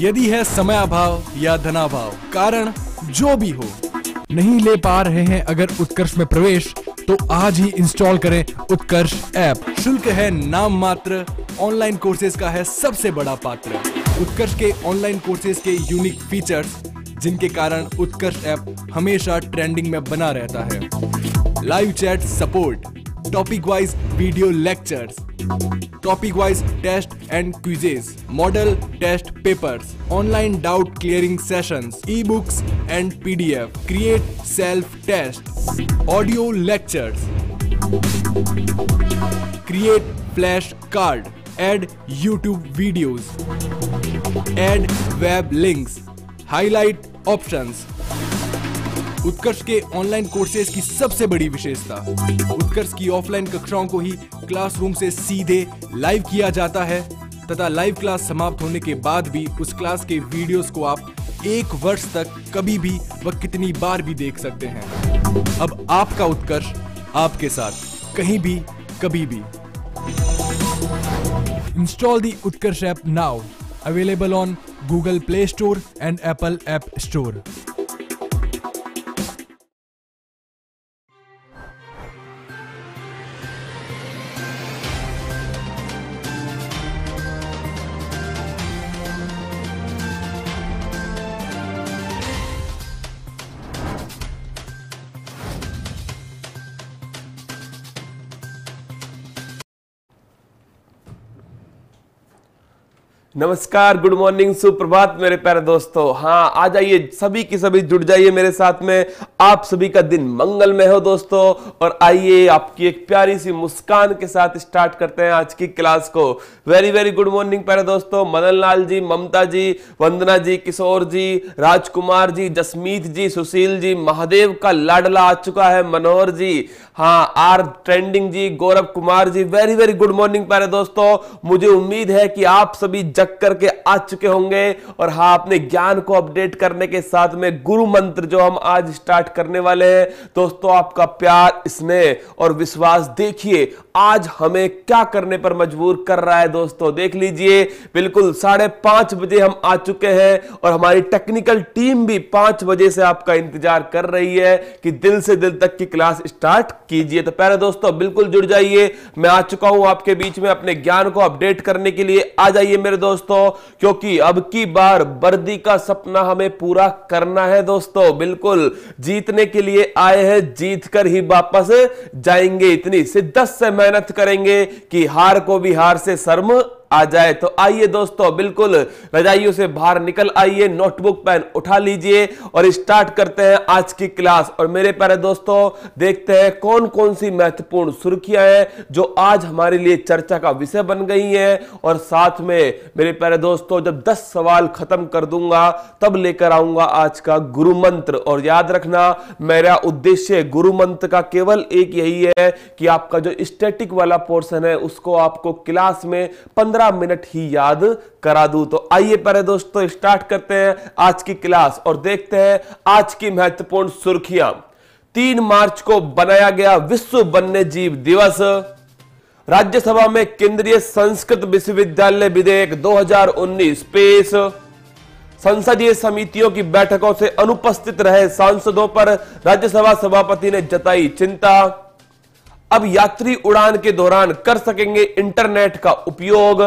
यदि है समय अभाव या धनाभाव कारण जो भी हो नहीं ले पा रहे हैं अगर उत्कर्ष में प्रवेश तो आज ही इंस्टॉल करें उत्कर्ष ऐप शुल्क है नाम मात्र ऑनलाइन कोर्सेज का है सबसे बड़ा पात्र उत्कर्ष के ऑनलाइन कोर्सेज के यूनिक फीचर्स जिनके कारण उत्कर्ष ऐप हमेशा ट्रेंडिंग में बना रहता है live chat support topic wise video lectures, topic wise test and quizzes, model test papers, online doubt clearing sessions, ebooks and PDF, create self tests, audio lectures, create card, add YouTube videos, add web links, highlight options Utkarsh के online courses की सबसे बड़ी विशेषता उत्कर्ष की offline कक्षाओं को ही classroom से सीधे लाइव किया जाता है तथा लाइव क्लास समाप्त होने के बाद भी उस क्लास के वीडियोस को आप एक वर्ष तक कभी भी व कितनी बार भी देख सकते हैं अब आपका उत्कर्ष आपके साथ कहीं भी कभी भी install the Utkarsh app now available on Google play store and Apple app store नमस्कार गुड मॉर्निंग सुप्रभात मेरे प्यारे दोस्तों हाँ आ जाइए सभी की सभी जुड़ जाइए मेरे साथ में आप सभी का दिन मंगल में हो दोस्तों और आइए आपकी एक प्यारी सी मुस्कान के साथ स्टार्ट करते हैं आज की क्लास को वेरी वेरी गुड मॉर्निंग प्यारे दोस्तों मदन लाल जी ममता जी वंदना जी किशोर जी राजकुमार जी जसमीत जी सुशील जी महादेव का लाडला आ चुका है मनोहर जी हाँ आर ट्रेंडिंग जी Gaurav Kumar ji very very good morning प्यारे दोस्तों मुझे उम्मीद है कि आप सभी जग करके आ चुके होंगे और हाँ अपने ज्ञान को अपडेट करने के साथ में गुरु मंत्र जो हम आज स्टार्ट करने वाले हैं दोस्तों आपका प्यार स्नेह और विश्वास देखिए आज हमें क्या करने पर मजबूर कर रहा है दोस्तों देख लीजिए बिल्कुल साढ़े पांच बजे हम आ चुके हैं और हमारी टेक्निकल टीम भी पांच बजे से आपका इंतजार कर रही है कि दिल से दिल तक की क्लास स्टार्ट कीजिए तो पहले दोस्तों बिल्कुल जुड़ जाइए मैं आ चुका हूं आपके बीच में अपने ज्ञान को अपडेट करने के लिए आ जाइए मेरे दोस्तों क्योंकि अब की बार बर्दी का सपना हमें पूरा करना है दोस्तों बिल्कुल जीतने के लिए आए हैं जीत कर ही वापस जाएंगे इतनी शिद्दत से मेहनत करेंगे कि हार को भी हार से शर्म आ जाए तो आइए दोस्तों बिल्कुल रजाइयों से बाहर निकल आइए नोटबुक पेन उठा लीजिए और स्टार्ट करते हैं आज की क्लास और मेरे प्यारे दोस्तों देखते हैं कौन कौन सी महत्वपूर्ण सुर्खियां हैं जो आज हमारे लिए चर्चा का विषय बन गई हैं और साथ में मेरे प्यारे दोस्तों जब दस सवाल खत्म कर दूंगा तब लेकर आऊंगा आज का गुरु मंत्र और याद रखना मेरा उद्देश्य गुरु मंत्र का केवल एक यही है कि आपका जो स्टैटिक वाला पोर्शन है उसको आपको क्लास में पंद्रह 15 मिनट ही याद करा दूं तो आइए पहले दोस्तों स्टार्ट करते हैं आज की क्लास और देखते हैं आज की महत्वपूर्ण सुर्खियां तीन मार्च को बनाया गया विश्व वन्य जीव दिवस राज्यसभा में केंद्रीय संस्कृत विश्वविद्यालय विधेयक 2019 पेश संसदीय समितियों की बैठकों से अनुपस्थित रहे सांसदों पर राज्यसभा सभापति ने जताई चिंता अब यात्री उड़ान के दौरान कर सकेंगे इंटरनेट का उपयोग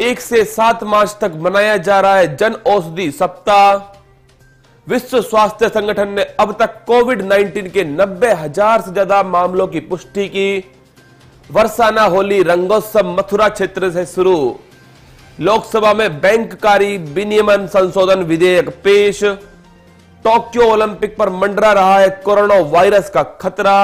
एक से सात मार्च तक मनाया जा रहा है जन औषधि सप्ताह विश्व स्वास्थ्य संगठन ने अब तक कोविड 19 के नब्बे हजार से ज्यादा मामलों की पुष्टि की वर्षाना होली रंगोत्सव मथुरा क्षेत्र से शुरू लोकसभा में बैंककारी विनियमन संशोधन विधेयक पेश टोक्यो ओलंपिक पर मंडरा रहा है कोरोना वायरस का खतरा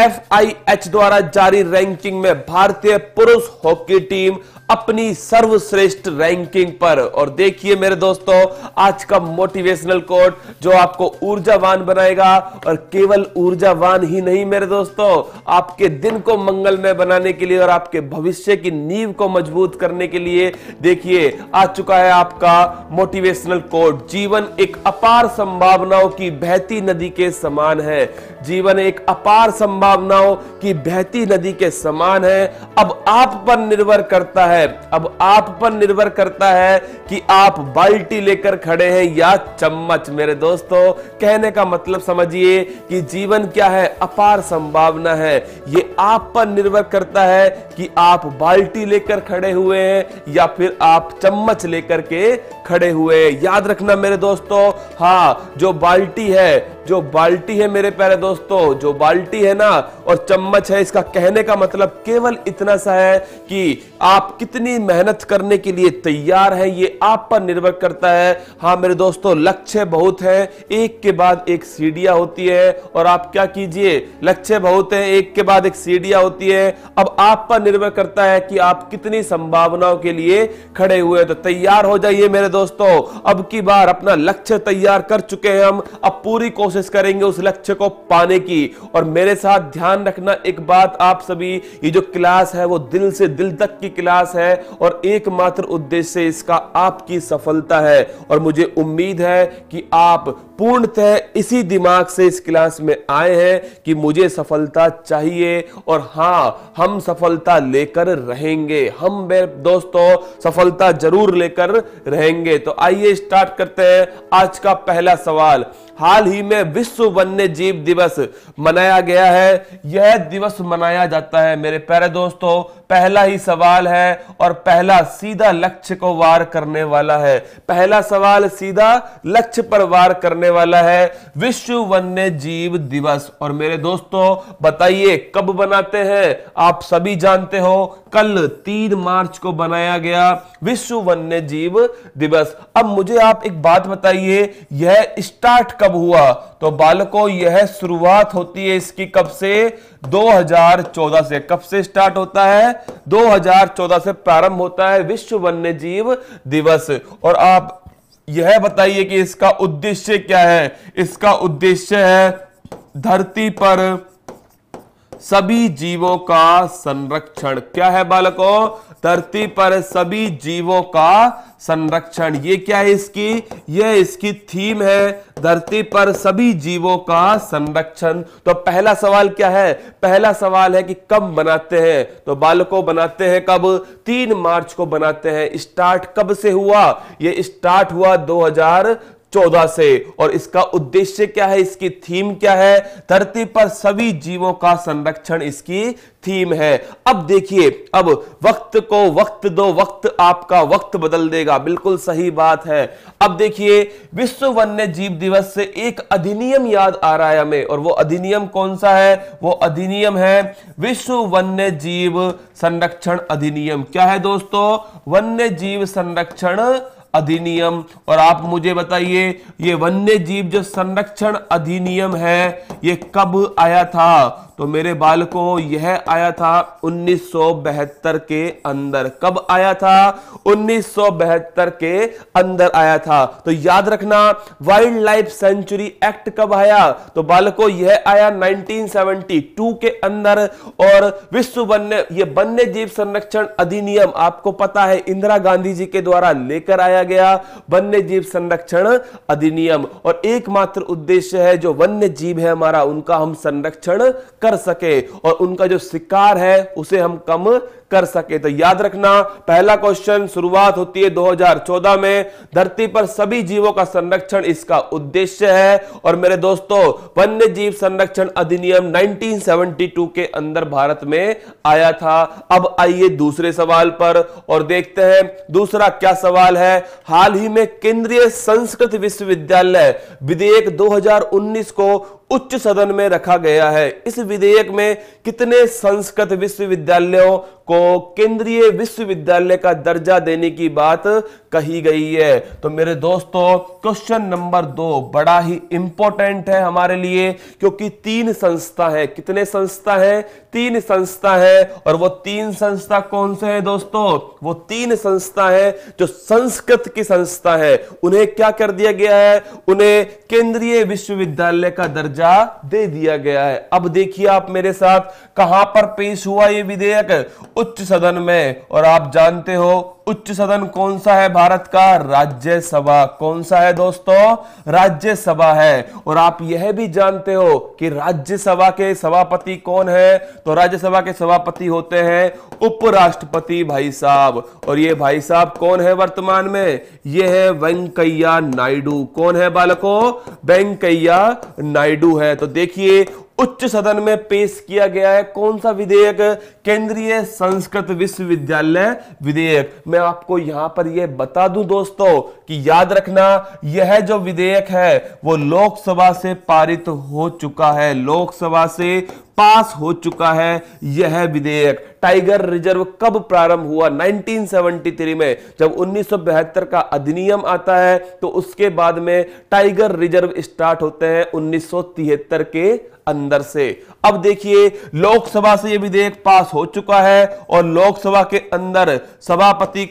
एफआईएच द्वारा जारी रैंकिंग में भारतीय पुरुष हॉकी टीम अपनी सर्वश्रेष्ठ रैंकिंग पर और देखिए मेरे दोस्तों आज का मोटिवेशनल कोट जो आपको ऊर्जावान बनाएगा और केवल ऊर्जावान ही नहीं मेरे दोस्तों आपके दिन को मंगलमय बनाने के लिए और आपके भविष्य की नींव को मजबूत करने के लिए देखिए आ चुका है आपका मोटिवेशनल कोट जीवन एक अपार संभावनाओं की बहती नदी के समान है जीवन एक अपार संभावनाओं की बहती नदी के समान है अब आप पर निर्भर करता है है अब आप पर निर्भर करता है कि आप बाल्टी लेकर खड़े हैं या चम्मच मेरे दोस्तों कहने का मतलब समझिए कि जीवन क्या है अपार संभावना है ये आप पर निर्भर करता है कि आप बाल्टी लेकर खड़े हुए हैं या फिर आप चम्मच लेकर के खड़े हुए याद रखना मेरे दोस्तों हाँ जो बाल्टी है जो बाल्टी है मेरे प्यारे दोस्तों जो बाल्टी है ना और चम्मच है इसका कहने का मतलब केवल इतना सा है कि आप कितनी मेहनत करने के लिए तैयार हैं ये आप पर निर्भर करता है हाँ मेरे दोस्तों लक्ष्य बहुत है एक के बाद एक सीढ़िया होती है और आप क्या कीजिए लक्ष्य बहुत है एक के बाद एक सीढ़िया होती है अब आप पर निर्भर करता है कि आप कितनी संभावनाओं के लिए खड़े हुए तो तैयार हो जाइए मेरे दोस्तों अब की बार अपना लक्ष्य तैयार कर चुके हैं हम अब पूरी कोशिश कोशिश करेंगे उस लक्ष्य को पाने की और मेरे साथ ध्यान रखना एक बात आप सभी ये जो क्लास है वो दिल से दिल तक की क्लास है और एकमात्र उद्देश्य इसका आपकी सफलता है और मुझे उम्मीद है कि आप पूर्णतः इसी दिमाग से इस क्लास में आए हैं कि मुझे सफलता चाहिए और हाँ हम सफलता लेकर रहेंगे हम दोस्तों सफलता जरूर लेकर रहेंगे तो आइए स्टार्ट करते हैं आज का पहला सवाल हाल ही में विश्व वन्य जीव दिवस मनाया गया है यह दिवस मनाया जाता है मेरे प्यारे दोस्तों पहला ही सवाल है और पहला सीधा लक्ष्य को वार करने वाला है पहला सवाल सीधा लक्ष्य पर वार करने वाला है विश्व वन्य जीव दिवस और मेरे दोस्तों बताइए कब बनाते हैं आप सभी जानते हो कल तीन मार्च को बनाया गया विश्व वन्य जीव दिवस अब मुझे आप एक बात बताइए यह स्टार्ट कब हुआ तो बालकों यह शुरुआत होती है इसकी कब से 2014 से कब से स्टार्ट होता है 2014 से प्रारंभ होता है विश्व वन्य जीव दिवस और आप यह बताइए कि इसका उद्देश्य क्या है इसका उद्देश्य है धरती पर सभी जीवों का संरक्षण क्या है बालकों धरती पर सभी जीवों का संरक्षण ये क्या है इसकी ये इसकी थीम है धरती पर सभी जीवों का संरक्षण तो पहला सवाल क्या है पहला सवाल है कि कब बनाते हैं तो बालकों बनाते हैं कब तीन मार्च को बनाते हैं स्टार्ट कब से हुआ ये स्टार्ट हुआ चौदह से और इसका उद्देश्य क्या है इसकी थीम क्या है धरती पर सभी जीवों का संरक्षण इसकी थीम है अब देखिए अब वक्त को वक्त दो वक्त आपका वक्त बदल देगा बिल्कुल सही बात है अब देखिए विश्व वन्य जीव दिवस से एक अधिनियम याद आ रहा है हमें और वो अधिनियम कौन सा है वो अधिनियम है विश्व वन्य जीव संरक्षण अधिनियम क्या है दोस्तों वन्य जीव संरक्षण अधिनियम और आप मुझे बताइए ये वन्य जीव जो संरक्षण अधिनियम है ये कब आया था तो मेरे बालको यह आया था उन्नीस के अंदर कब आया था उन्नीस के अंदर आया था तो याद रखना वाइल्ड लाइफ सेंचुरी एक्ट कब आया तो को यह आया 1972 के अंदर और विश्व वन्य ये वन्य जीव संरक्षण अधिनियम आपको पता है इंदिरा गांधी जी के द्वारा लेकर आया गया वन्य जीव संरक्षण अधिनियम और एकमात्र उद्देश्य है जो वन्य जीव है हमारा उनका हम संरक्षण कर सके और उनका जो शिकार है उसे हम कम कर सके तो याद रखना पहला क्वेश्चन शुरुआत होती है 2014 में धरती पर सभी जीवों का संरक्षण इसका उद्देश्य है और मेरे दोस्तों वन्य जीव संरक्षण अधिनियम 1972 के अंदर भारत में आया था अब आइए दूसरे सवाल पर और देखते हैं दूसरा क्या सवाल है हाल ही में केंद्रीय संस्कृत विश्वविद्यालय विधेयक दो को उच्च सदन में रखा गया है इस विधेयक में कितने संस्कृत विश्वविद्यालयों को केंद्रीय विश्वविद्यालय का दर्जा देने की बात कही गई है तो मेरे दोस्तों क्वेश्चन नंबर दो बड़ा ही इंपॉर्टेंट है हमारे लिए क्योंकि तीन संस्था है कितने संस्था है तीन संस्था है और वो तीन संस्था कौन से है दोस्तों वो तीन संस्था है जो संस्कृत की संस्था है उन्हें क्या कर दिया गया है उन्हें केंद्रीय विश्वविद्यालय का दर्जा दे दिया गया है अब देखिए आप मेरे साथ कहां पर पेश हुआ ये विधेयक उच्च सदन में और आप जानते हो उच्च सदन कौन सा है भारत का राज्यसभा कौन सा है दोस्तों राज्यसभा है और आप यह भी जानते हो कि राज्यसभा के सभापति कौन है तो राज्यसभा के सभापति होते हैं उपराष्ट्रपति भाई साहब और ये भाई साहब कौन है वर्तमान में ये है वेंकैया नायडू कौन है बालकों वेंकैया नायडू है तो देखिए उच्च सदन में पेश किया गया है कौन सा विधेयक केंद्रीय संस्कृत विश्वविद्यालय विधेयक मैं आपको यहां पर यह बता दूं दोस्तों कि याद रखना यह जो विधेयक है वो लोकसभा से पारित हो चुका है लोकसभा से पास हो चुका है यह विधेयक टाइगर रिजर्व कब प्रारंभ हुआ 1973 में जब उन्नीस का अधिनियम आता है तो उसके बाद में टाइगर रिजर्व स्टार्ट होते हैं उन्नीस के अंदर से अब देखिए लोकसभा से यह विधेयक पास हो चुका है और लोकसभा के अंदर सभापति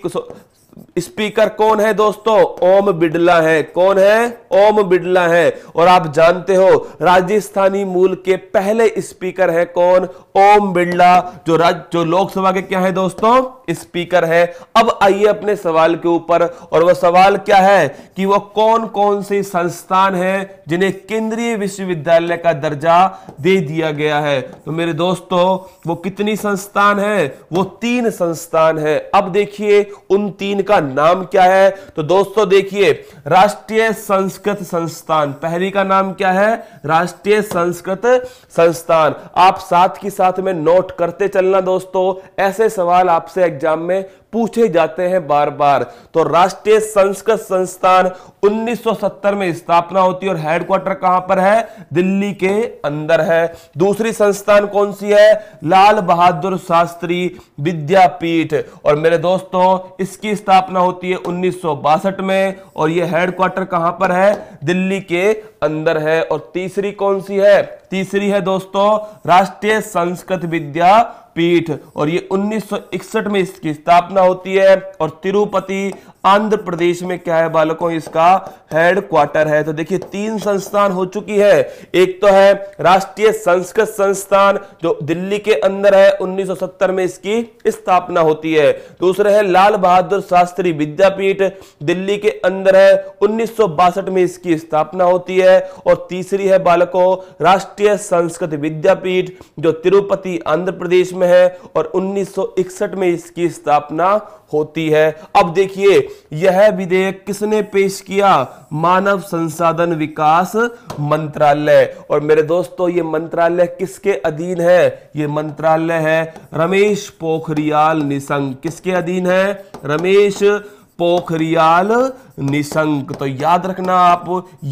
स्पीकर कौन है दोस्तों ओम बिड़ला है कौन है ओम बिड़ला है और आप जानते हो राजस्थानी मूल के पहले स्पीकर है कौन ओम बिड़ला जो राज जो लोकसभा के क्या है दोस्तों स्पीकर है अब आइए अपने सवाल के ऊपर और वह सवाल क्या है कि वह कौन कौन से संस्थान है जिन्हें केंद्रीय विश्वविद्यालय का दर्जा दे दिया गया है तो मेरे दोस्तों वो कितनी संस्थान है वो तीन संस्थान है अब देखिए उन तीन इनका नाम क्या है तो दोस्तों देखिए राष्ट्रीय संस्कृत संस्थान पहली का नाम क्या है राष्ट्रीय संस्कृत संस्थान आप साथ ही साथ में नोट करते चलना दोस्तों ऐसे सवाल आपसे एग्जाम में पूछे जाते हैं बार बार तो राष्ट्रीय संस्कृत संस्थान 1970 में स्थापना होती है और हेडक्वार्टर कहां पर है दिल्ली के अंदर है दूसरी संस्थान कौन सी है लाल बहादुर शास्त्री विद्यापीठ और मेरे दोस्तों इसकी स्थापना होती है उन्नीस में और यह हेडक्वार्टर कहां पर है दिल्ली के अंदर है और तीसरी कौन सी है तीसरी है दोस्तों राष्ट्रीय संस्कृत विद्या पीठ और ये 1961 में इसकी स्थापना होती है और तिरुपति आंध्र प्रदेश में क्या है बालकों इसका हेड क्वार्टर है तो देखिए तीन संस्थान हो चुकी है एक तो है राष्ट्रीय संस्कृत संस्थान जो दिल्ली के अंदर है 1970 में इसकी स्थापना होती है दूसरा है लाल बहादुर शास्त्री विद्यापीठ दिल्ली के अंदर है उन्नीस में इसकी स्थापना होती है और तीसरी है बालकों राष्ट्रीय संस्कृत विद्यापीठ जो तिरुपति आंध्र प्रदेश में में है और 1961 में इसकी स्थापना होती है अब देखिए यह विधेयक किसने पेश किया मानव संसाधन विकास मंत्रालय और मेरे दोस्तों ये मंत्रालय किसके अधीन है ये मंत्रालय है रमेश पोखरियाल निशंक किसके अधीन है रमेश पोखरियाल निशंक तो याद रखना आप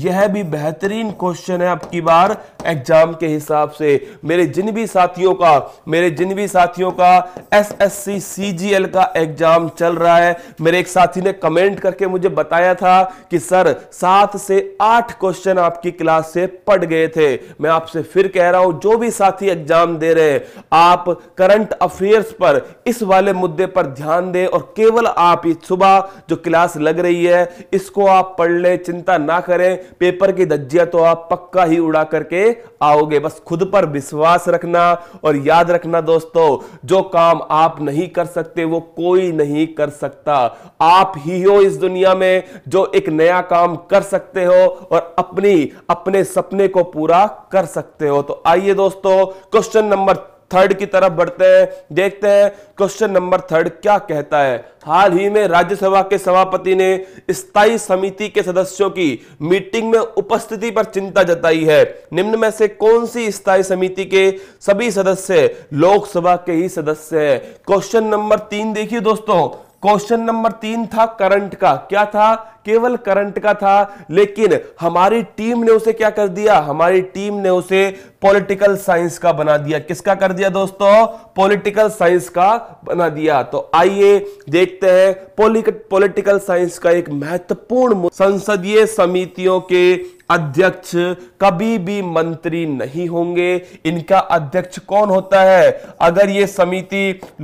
यह भी बेहतरीन क्वेश्चन है आपकी बार एग्जाम के हिसाब से मेरे जिन भी साथियों का मेरे जिन भी साथियों का S S C C G L का एग्जाम चल रहा है मेरे एक साथी ने कमेंट करके मुझे बताया था कि सर सात से आठ क्वेश्चन आपकी क्लास से पढ़ गए थे मैं आपसे फिर कह रहा हूं जो भी साथी एग्जाम दे रहे हैं आप करंट अफेयर्स पर इस वाले मुद्दे पर ध्यान दें और केवल आप सुबह जो क्लास लग रही है इसको आप पढ़ ले चिंता ना करें पेपर की दज्जिया तो आप पक्का ही उड़ा करके आओगे बस खुद पर विश्वास रखना और याद रखना दोस्तों जो काम आप नहीं कर सकते वो कोई नहीं कर सकता आप ही हो इस दुनिया में जो एक नया काम कर सकते हो और अपनी अपने सपने को पूरा कर सकते हो तो आइए दोस्तों क्वेश्चन नंबर थर्ड की तरफ बढ़ते हैं देखते हैं क्वेश्चन नंबर थर्ड क्या कहता है हाल ही में राज्यसभा के सभापति ने स्थायी समिति के सदस्यों की मीटिंग में उपस्थिति पर चिंता जताई है निम्न में से कौन सी स्थायी समिति के सभी सदस्य लोकसभा के ही सदस्य है क्वेश्चन नंबर तीन देखिए दोस्तों क्वेश्चन नंबर तीन था करंट का क्या था केवल करंट का था लेकिन हमारी टीम ने उसे क्या कर दिया हमारी टीम ने उसे पॉलिटिकल साइंस का बना दिया किसका कर दिया दोस्तों पॉलिटिकल साइंस का बना दिया तो आइए देखते हैं पॉलिटिकल साइंस का एक महत्वपूर्ण संसदीय समितियों के अध्यक्ष कभी भी मंत्री नहीं होंगे इनका अध्यक्ष कौन होता है अगर ये समिति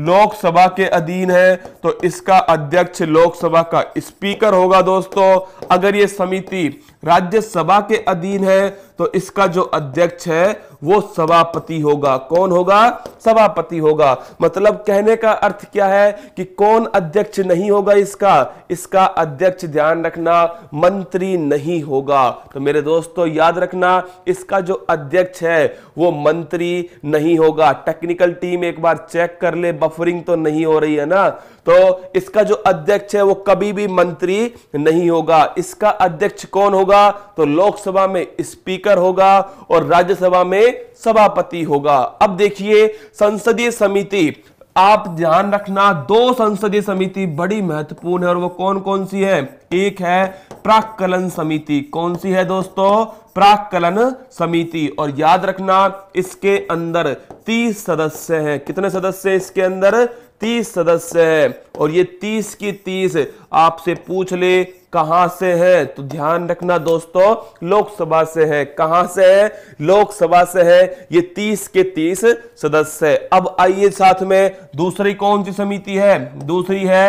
लोकसभा के अधीन है तो इसका अध्यक्ष लोकसभा का स्पीकर होगा दोस्तों दोस्तों अगर ये समिति राज्यसभा के अधीन है तो इसका जो अध्यक्ष है वो सभापति होगा कौन होगा सभापति होगा मतलब कहने का अर्थ क्या है कि कौन अध्यक्ष नहीं होगा इसका इसका अध्यक्ष ध्यान रखना मंत्री नहीं होगा तो मेरे दोस्तों याद रखना इसका जो अध्यक्ष है वो मंत्री नहीं होगा टेक्निकल टीम एक बार चेक कर ले बफरिंग तो नहीं हो रही है ना तो इसका जो अध्यक्ष है वो कभी भी मंत्री नहीं होगा इसका अध्यक्ष कौन होगा तो लोकसभा में स्पीकर होगा और राज्यसभा में सभापति होगा अब देखिए संसदीय समिति आप ध्यान रखना दो संसदीय समिति बड़ी महत्वपूर्ण है और वो कौन कौन सी है एक है प्राकलन समिति कौन सी है दोस्तों प्राकलन समिति और याद रखना इसके अंदर तीस सदस्य हैं कितने सदस्य इसके अंदर तीस सदस्य हैं और ये तीस की तीस आपसे पूछ ले कहां से है तो ध्यान रखना दोस्तों लोकसभा से है कहां से है लोकसभा से है ये तीस के तीस सदस्य है अब आइए साथ में दूसरी कौन सी समिति है दूसरी है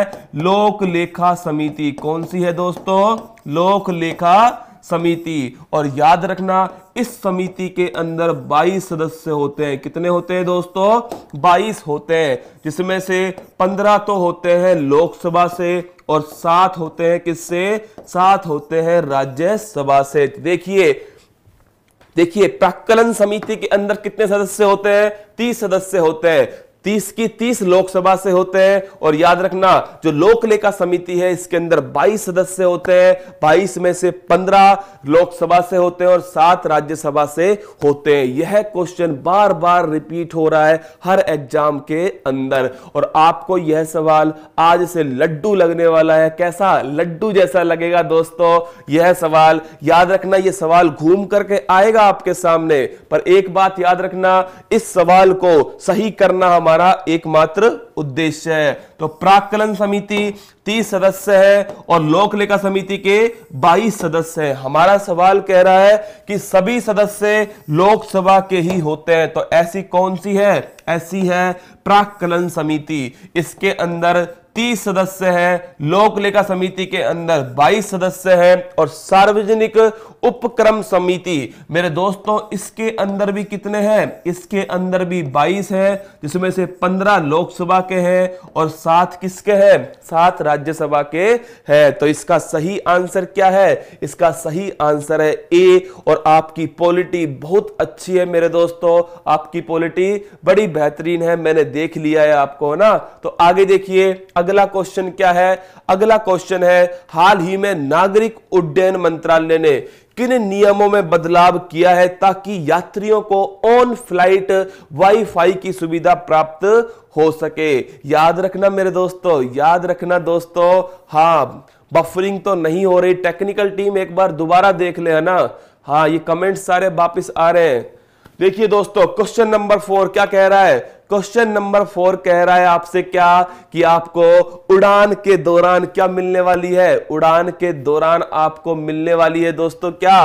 लोक लेखा समिति कौन सी है दोस्तों लोक लेखा समिति और याद रखना इस समिति के अंदर 22 सदस्य होते हैं कितने होते हैं दोस्तों 22 होते हैं जिसमें से 15 तो होते हैं लोकसभा से और सात होते हैं किससे सात होते हैं राज्यसभा से देखिए देखिए प्राक्कलन समिति के अंदर कितने सदस्य होते हैं तीस सदस्य होते हैं तीस की तीस लोकसभा से होते हैं और याद रखना जो लोकलेखा समिति है इसके अंदर बाईस सदस्य होते हैं बाईस में से पंद्रह लोकसभा से होते हैं और सात राज्यसभा से होते हैं यह क्वेश्चन बार बार रिपीट हो रहा है हर एग्जाम के अंदर और आपको यह सवाल आज से लड्डू लगने वाला है कैसा लड्डू जैसा लगेगा दोस्तों यह सवाल याद रखना यह सवाल घूम करके आएगा आपके सामने पर एक बात याद रखना इस सवाल को सही करना हमारे हमारा एकमात्र उद्देश्य है तो प्राकलन समिति तीस सदस्य है और लोकलेखा समिति के बाईस सदस्य हैं हमारा सवाल कह रहा है कि सभी सदस्य लोकसभा के ही होते हैं तो ऐसी कौन सी है ऐसी है प्राकलन समिति इसके अंदर तीस सदस्य हैं लोकलेखा समिति के अंदर बाईस सदस्य हैं और सार्वजनिक उपक्रम समिति मेरे दोस्तों इसके अंदर भी कितने हैं इसके अंदर भी बाईस हैं जिसमें से पंद्रह लोकसभा के हैं और सात किसके हैं सात राज्यसभा के हैं तो इसका सही आंसर क्या है इसका सही आंसर है ए और आपकी पॉलिटी बहुत अच्छी है मेरे दोस्तों आपकी पॉलिटी बड़ी बेहतरीन है मैंने देख लिया है आपको ना तो आगे देखिए अगला क्वेश्चन क्या है अगला क्वेश्चन है हाल ही में नागरिक उड्डयन मंत्रालय ने किन नियमों में बदलाव किया है ताकि यात्रियों को ऑन फ्लाइट वाईफाई की सुविधा प्राप्त हो सके याद रखना मेरे दोस्तों याद रखना दोस्तों हाँ बफरिंग तो नहीं हो रही टेक्निकल टीम एक बार दोबारा देख ले है ना हाँ ये कमेंट्स सारे वापस आ रहे हैं देखिए दोस्तों क्वेश्चन नंबर फोर क्या कह रहा है क्वेश्चन नंबर फोर कह रहा है आपसे क्या कि आपको उड़ान के दौरान क्या मिलने वाली है उड़ान के दौरान आपको मिलने वाली है दोस्तों क्या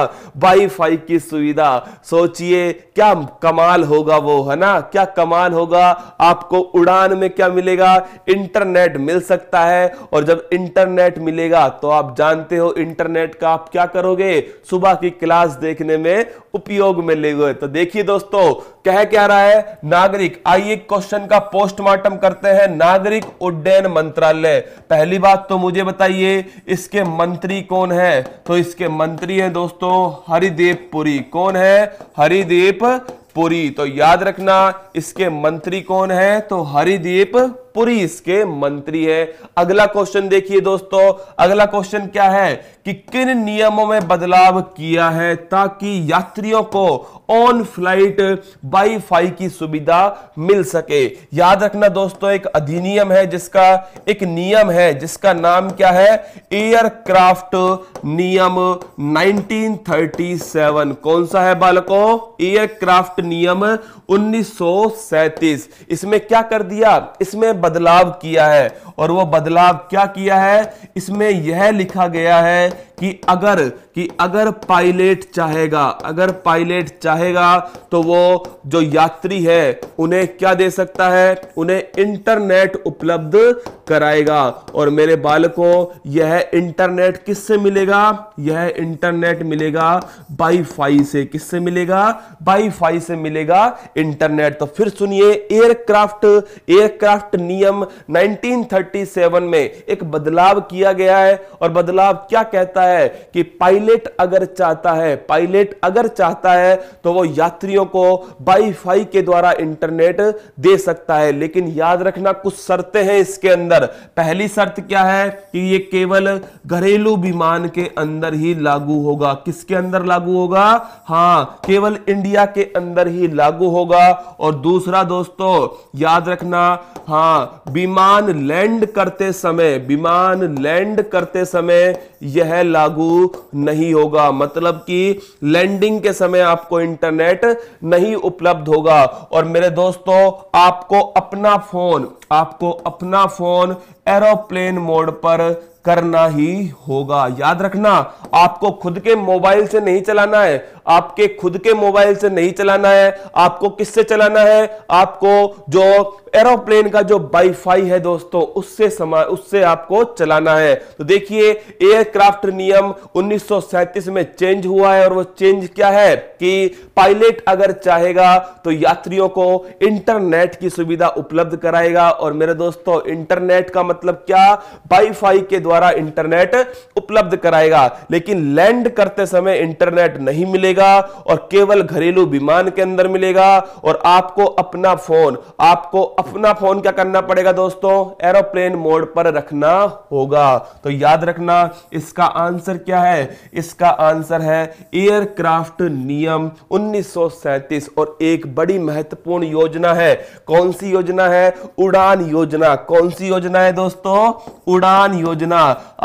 वाईफाई की सुविधा सोचिए क्या कमाल होगा वो है ना क्या कमाल होगा आपको उड़ान में क्या मिलेगा इंटरनेट मिल सकता है और जब इंटरनेट मिलेगा तो आप जानते हो इंटरनेट का आप क्या करोगे सुबह की क्लास देखने में उपयोग में ले गए तो देखिए दोस्तों कह क्या रहा है नागरिक आइए क्वेश्चन का पोस्टमार्टम करते हैं नागरिक उड्डयन मंत्रालय पहली बात तो मुझे बताइए इसके मंत्री कौन है तो इसके मंत्री हैं दोस्तों हरिदेव पुरी कौन है हरिदेव पुरी तो याद रखना इसके मंत्री कौन है तो हरिदीप पुरी इसके मंत्री है अगला क्वेश्चन देखिए दोस्तों अगला क्वेश्चन क्या है कि किन नियमों में बदलाव किया है ताकि यात्रियों को ऑन फ्लाइट वाईफाई की सुविधा मिल सके याद रखना दोस्तों एक अधिनियम है जिसका एक नियम है जिसका नाम क्या है एयरक्राफ्ट नियम 1937 कौन सा है बालकों एयरक्राफ्ट नियम उन्नीस इसमें क्या कर दिया इसमें बदलाव किया है और वो बदलाव क्या किया है इसमें यह लिखा गया है कि अगर कि अगर पायलट चाहेगा अगर पायलट चाहेगा तो वो जो यात्री है उन्हें क्या दे सकता है उन्हें इंटरनेट उपलब्ध कराएगा और मेरे बालकों यह इंटरनेट किससे मिलेगा यह इंटरनेट मिलेगा बाईफाई से किससे मिलेगा बाईफाई से मिलेगा इंटरनेट तो फिर सुनिए एयरक्राफ्ट एयरक्राफ्ट नियम 1937 में एक बदलाव किया गया है और बदलाव क्या कहता है है कि पायलट अगर चाहता है पायलट अगर चाहता है तो वो यात्रियों को वाईफाई के द्वारा इंटरनेट दे सकता है लेकिन याद रखना कुछ शर्तें हैं इसके अंदर पहली शर्त क्या है कि ये केवल घरेलू विमान के अंदर ही लागू होगा किसके अंदर लागू होगा हाँ केवल इंडिया के अंदर ही लागू होगा और दूसरा दोस्तों याद रखना हाँ विमान लैंड करते समय विमान लैंड करते समय यह लागू नहीं होगा मतलब कि लैंडिंग के समय आपको इंटरनेट नहीं उपलब्ध होगा और मेरे दोस्तों आपको अपना फोन आपको अपना फोन एरोप्लेन मोड पर करना ही होगा याद रखना आपको खुद के मोबाइल से नहीं चलाना है आपके खुद के मोबाइल से नहीं चलाना है आपको किससे चलाना है आपको जो एरोप्लेन का जो वाईफाई है दोस्तों उससे समा उससे आपको चलाना है तो देखिए एयरक्राफ्ट नियम 1937 में चेंज हुआ है और वो चेंज क्या है कि पायलट अगर चाहेगा तो यात्रियों को इंटरनेट की सुविधा उपलब्ध कराएगा और मेरे दोस्तों इंटरनेट का मतलब क्या वाईफाई के द्वारा इंटरनेट उपलब्ध कराएगा लेकिन लैंड करते समय इंटरनेट नहीं मिलेगा और केवल घरेलू विमान के अंदर मिलेगा और आपको अपना फोन आपको अप अपना फोन क्या करना पड़ेगा दोस्तों एरोप्लेन मोड पर रखना होगा तो याद रखना इसका आंसर क्या है इसका आंसर है एयरक्राफ्ट नियम 1937 और एक बड़ी महत्वपूर्ण योजना है कौन सी योजना है उड़ान योजना कौन सी योजना है दोस्तों उड़ान योजना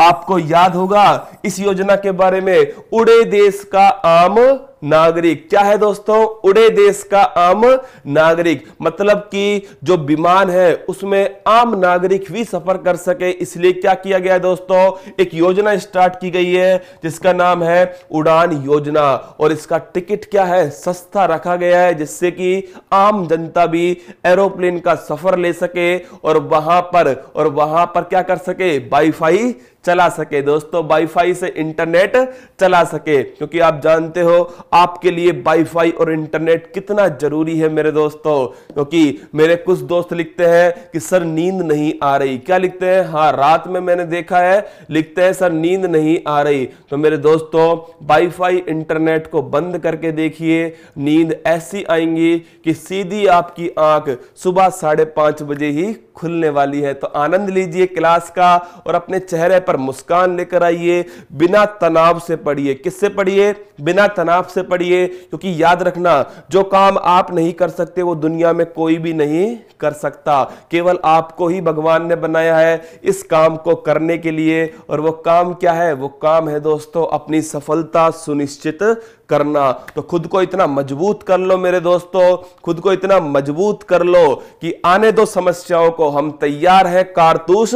आपको याद होगा इस योजना के बारे में उड़े देश का आम नागरिक क्या है दोस्तों उड़े देश का आम नागरिक मतलब कि जो विमान है उसमें आम नागरिक भी सफर कर सके इसलिए क्या किया गया है दोस्तों एक योजना स्टार्ट की गई है जिसका नाम है उड़ान योजना और इसका टिकट क्या है सस्ता रखा गया है जिससे कि आम जनता भी एरोप्लेन का सफर ले सके और वहां पर और वहां पर क्या कर सके वाईफाई चला सके दोस्तों वाईफाई से इंटरनेट चला सके क्योंकि आप जानते हो आपके लिए वाईफाई और इंटरनेट कितना जरूरी है मेरे दोस्तों क्योंकि तो मेरे कुछ दोस्त लिखते हैं कि सर नींद नहीं आ रही क्या लिखते हैं हाँ रात में मैंने देखा है लिखते हैं सर नींद नहीं आ रही तो मेरे दोस्तों वाईफाई इंटरनेट को बंद करके देखिए नींद ऐसी आएंगी कि सीधी आपकी आंख सुबह साढ़े पांच बजे ही खुलने वाली है तो आनंद लीजिए क्लास का और अपने चेहरे पर मुस्कान लेकर आइए बिना तनाव से पढ़िए किससे पढ़िए बिना तनाव से से पढ़िए क्योंकि याद रखना जो काम आप नहीं कर सकते वो दुनिया में कोई भी नहीं कर सकता केवल आपको ही भगवान ने बनाया है इस काम को करने के लिए और वो काम क्या है वो काम है दोस्तों अपनी सफलता सुनिश्चित करना तो खुद को इतना मजबूत कर लो मेरे दोस्तों खुद को इतना मजबूत कर लो कि आने दो समस्याओं को हम तैयार हैं कारतूस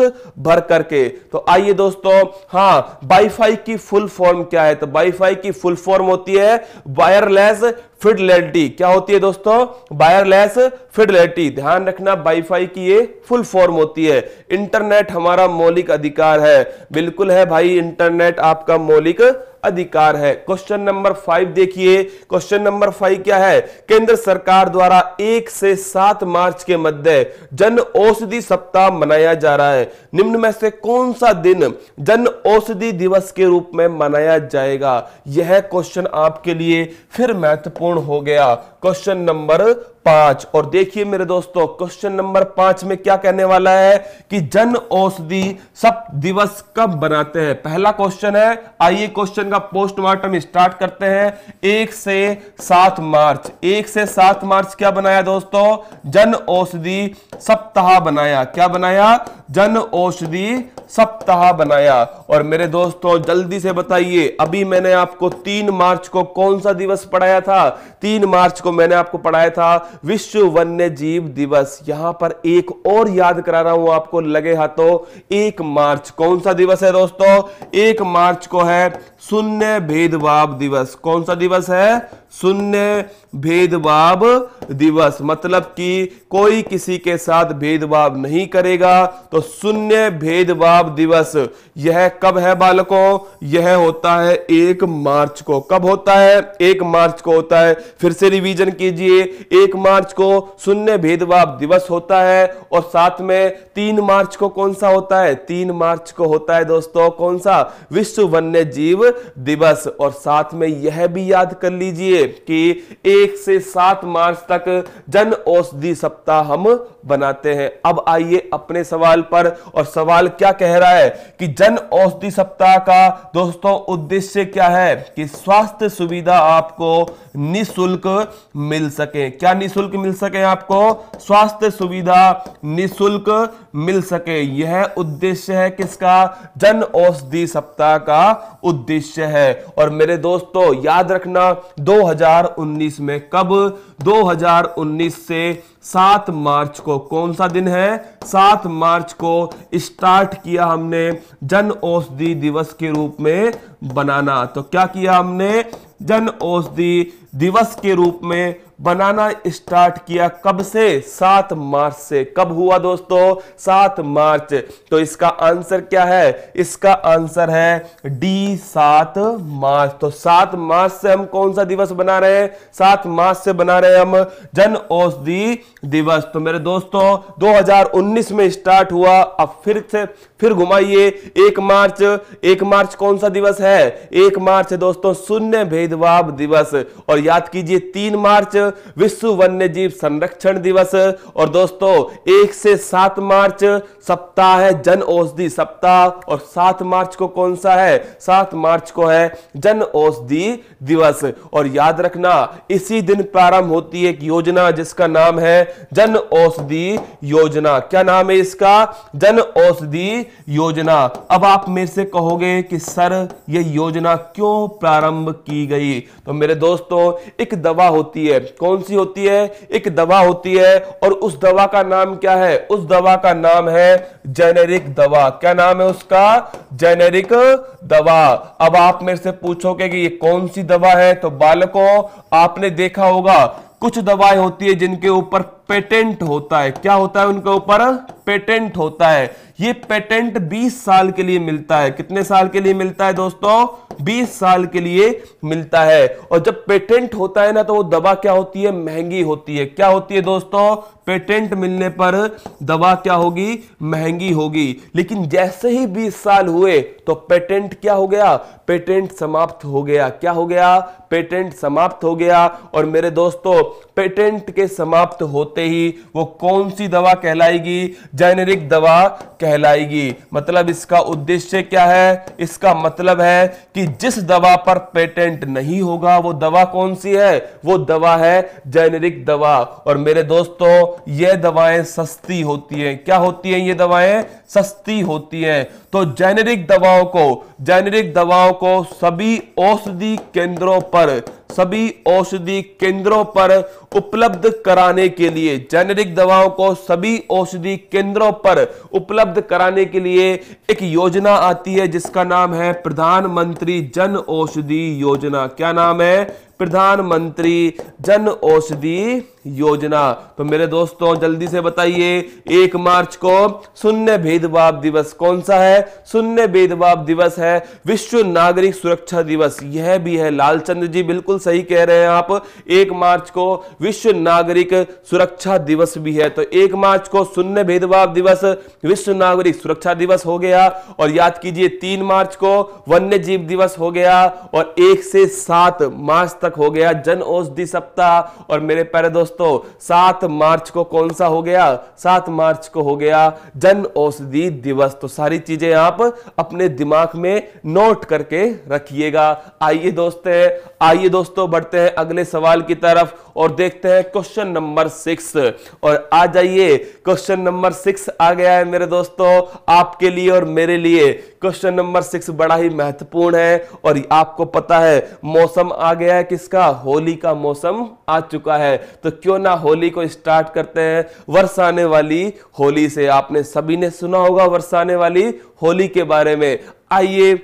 भर करके तो आइए दोस्तों हाँ वाईफाई की फुल फॉर्म क्या है तो वाईफाई की फुल फॉर्म होती है वायरलेस फिडलिटी क्या होती है दोस्तों वायरलेस फिडलिटी ध्यान रखना वाईफाई की ये फुल फॉर्म होती है इंटरनेट हमारा मौलिक अधिकार है बिल्कुल है भाई इंटरनेट आपका मौलिक अधिकार है क्वेश्चन नंबर फाइव देखिए क्वेश्चन नंबर फाइव क्या है केंद्र सरकार द्वारा एक से सात मार्च के मध्य जन औषधि सप्ताह मनाया जा रहा है निम्न में से कौन सा दिन जन औषधि दिवस के रूप में मनाया जाएगा यह क्वेश्चन आपके लिए फिर महत्वपूर्ण हो गया क्वेश्चन नंबर पांच और देखिए मेरे दोस्तों क्वेश्चन नंबर पांच में क्या कहने वाला है कि जन औषधि सब दिवस कब बनाते हैं पहला क्वेश्चन है आइए क्वेश्चन का पोस्टमार्टम स्टार्ट करते हैं एक से सात मार्च एक से सात मार्च क्या बनाया दोस्तों जन औषधि सप्ताह बनाया क्या बनाया जन औषधि सप्ताह बनाया और मेरे दोस्तों जल्दी से बताइए अभी मैंने आपको तीन मार्च को कौन सा दिवस पढ़ाया था तीन मार्च को मैंने आपको पढ़ाया था विश्व वन्य जीव दिवस यहां पर एक और याद करा रहा हूं आपको लगे हाथों एक मार्च कौन सा दिवस है दोस्तों एक मार्च को है शून्य भेदभाव दिवस कौन सा दिवस है शून्य भेदभाव दिवस मतलब कि कोई किसी के साथ भेदभाव नहीं करेगा तो शून्य भेदभाव दिवस यह कब है बालकों यह होता है एक मार्च को कब होता है एक मार्च को होता है फिर से रिवीजन कीजिए एक मार्च को शून्य भेदभाव दिवस होता है और साथ में तीन मार्च को कौन सा होता है तीन मार्च को होता है दोस्तों कौन सा विश्व वन्य जीव दिवस और साथ में यह भी याद कर लीजिए कि एक से सात मार्च तक जन औषधि सप्ताह हम बनाते हैं अब आइए अपने सवाल पर और सवाल क्या कह रहा है कि जन औषधि सप्ताह का दोस्तों उद्देश्य क्या है कि स्वास्थ्य सुविधा आपको निशुल्क मिल सके क्या निशुल्क मिल सके आपको स्वास्थ्य सुविधा निशुल्क मिल सके यह उद्देश्य है किसका जन औषधि सप्ताह का उद्देश्य है और मेरे दोस्तों याद रखना 2019 में कब 2019 से सात मार्च को कौन सा दिन है सात मार्च को स्टार्ट किया हमने जन औषधि दिवस के रूप में बनाना तो क्या किया हमने जन औषधि दिवस के रूप में बनाना स्टार्ट किया कब से सात मार्च से कब हुआ दोस्तों सात मार्च तो इसका आंसर क्या है इसका आंसर है डी सात मार्च तो सात मार्च से हम कौन सा दिवस बना रहे हैं सात मार्च से बना रहे हैं हम जन औषधि दिवस तो मेरे दोस्तों 2019 में स्टार्ट हुआ अब फिर से फिर घुमाइए एक मार्च एक मार्च कौन सा दिवस है एक मार्च दोस्तों शून्य भेदभाव दिवस और याद कीजिए तीन मार्च विश्व वन्य जीव संरक्षण दिवस और दोस्तों एक से सात मार्च सप्ताह है जन औषधि सप्ताह और सात मार्च को कौन सा है सात मार्च को है जन औषधि दिवस और याद रखना इसी दिन प्रारंभ होती है एक योजना जिसका नाम है जन औषधि योजना क्या नाम है इसका जन औषधि योजना अब आप मेरे से कहोगे कि सर यह योजना क्यों प्रारंभ की गई तो मेरे दोस्तों एक दवा होती है कौन सी होती है एक दवा होती है और उस दवा का नाम क्या है उस दवा का नाम है जेनेरिक दवा क्या नाम है उसका जेनेरिक दवा अब आप मेरे से पूछोगे कि ये कौन सी दवा है तो बालकों आपने देखा होगा कुछ दवाएं होती है जिनके ऊपर पेटेंट होता है क्या होता है उनके ऊपर पेटेंट होता है ये पेटेंट 20 साल के लिए मिलता है कितने साल के लिए मिलता है दोस्तों 20 साल के लिए मिलता है और जब पेटेंट होता है ना तो वो दवा क्या होती है महंगी होती है क्या होती है दोस्तों पेटेंट मिलने पर दवा क्या होगी महंगी होगी लेकिन जैसे ही 20 साल हुए तो पेटेंट क्या हो गया पेटेंट समाप्त हो गया क्या हो गया पेटेंट समाप्त हो गया और मेरे दोस्तों पेटेंट के समाप्त होते ही वो कौन सी दवा कहलाएगी जेनेरिक दवा कहलाएगी मतलब इसका उद्देश्य क्या है इसका मतलब है कि जिस दवा पर पेटेंट नहीं होगा वो दवा कौन सी है वो दवा है जेनेरिक दवा और मेरे दोस्तों ये दवाएं सस्ती होती हैं क्या होती हैं ये दवाएं सस्ती होती हैं तो जेनेरिक दवाओं को जेनेरिक दवाओं को सभी औषधि केंद्रों पर सभी औषधि केंद्रों पर उपलब्ध कराने के लिए जेनेरिक दवाओं को सभी औषधि केंद्रों पर उपलब्ध कराने के लिए एक योजना आती है जिसका नाम है प्रधानमंत्री जन औषधि योजना क्या नाम है प्रधानमंत्री जन औषधि योजना तो मेरे दोस्तों जल्दी से बताइए एक मार्च को शून्य भेदभाव दिवस कौन सा है शून्य भेदभाव दिवस है विश्व नागरिक सुरक्षा दिवस यह भी है लालचंद्र जी बिल्कुल सही कह रहे हैं आप एक मार्च को विश्व नागरिक सुरक्षा दिवस भी है तो एक मार्च को शून्य भेदभाव दिवस विश्व नागरिक सुरक्षा दिवस हो गया और याद कीजिए तीन मार्च को वन्य जीव दिवस हो गया और एक से सात मार्च तक हो गया जन औषधि सप्ताह और मेरे प्यारे दोस्तों सात मार्च को कौन सा हो गया सात मार्च को हो गया जन औषधि दिवस तो सारी चीजें आप अपने दिमाग में नोट करके रखिएगा आइए दोस्तों आइए दोस्तों बढ़ते हैं अगले सवाल की तरफ और देखते हैं क्वेश्चन नंबर सिक्स और आ जाइए क्वेश्चन नंबर सिक्स आ गया है मेरे दोस्तों आपके लिए और मेरे लिए क्वेश्चन नंबर सिक्स बड़ा ही महत्वपूर्ण है और आपको पता है मौसम आ गया है किसका होली का मौसम आ चुका है तो क्यों ना होली को स्टार्ट करते हैं वर्षा आने वाली होली से आपने सभी ने सुना होगा वर्षा आने वाली होली के बारे में आइए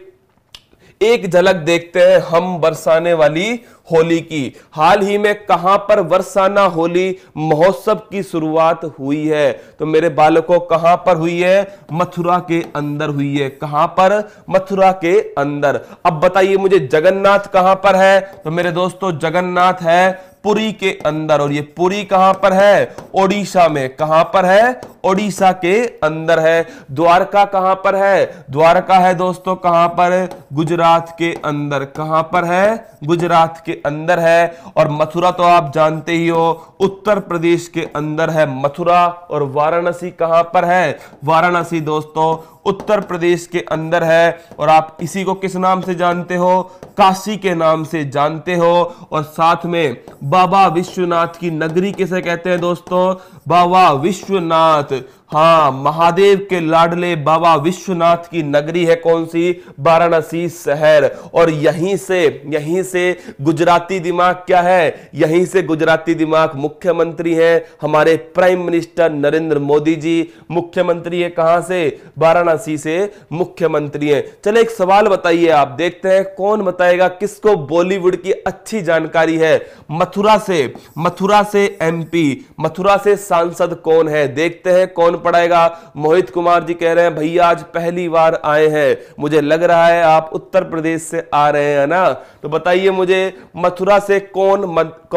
एक झलक देखते हैं हम बरसाने वाली होली की हाल ही में कहां पर बरसाना होली महोत्सव की शुरुआत हुई है तो मेरे बालकों कहां पर हुई है मथुरा के अंदर हुई है कहां पर मथुरा के अंदर अब बताइए मुझे जगन्नाथ कहां पर है तो मेरे दोस्तों जगन्नाथ है पुरी के अंदर और ये पुरी कहां पर है ओडिशा में कहां पर है ओडिशा के अंदर है द्वारका कहां पर है द्वारका है दोस्तों कहां पर गुजरात के अंदर कहां पर है गुजरात के अंदर है और मथुरा तो आप जानते ही हो उत्तर प्रदेश के अंदर है मथुरा और वाराणसी कहां पर है वाराणसी दोस्तों उत्तर प्रदेश के अंदर है और आप इसी को किस नाम से जानते हो काशी के नाम से जानते हो और साथ में बाबा विश्वनाथ की नगरी किसे कहते हैं दोस्तों बाबा विश्वनाथ हाँ महादेव के लाडले बाबा विश्वनाथ की नगरी है कौन सी वाराणसी शहर और यहीं से यहीं से गुजराती दिमाग क्या है यहीं से गुजराती दिमाग मुख्यमंत्री है हमारे प्राइम मिनिस्टर नरेंद्र मोदी जी मुख्यमंत्री है कहां से वाराणसी से मुख्यमंत्री है चले एक सवाल बताइए आप देखते हैं कौन बताएगा किसको बॉलीवुड की अच्छी जानकारी है मथुरा से मथुरा से एमपी मथुरा से सांसद कौन है देखते हैं कौन पड़ेगा मोहित कुमार जी कह रहे हैं भैया आज पहली बार आए हैं मुझे लग रहा है आप उत्तर प्रदेश से आ रहे हैं ना तो बताइए मुझे मथुरा से कौन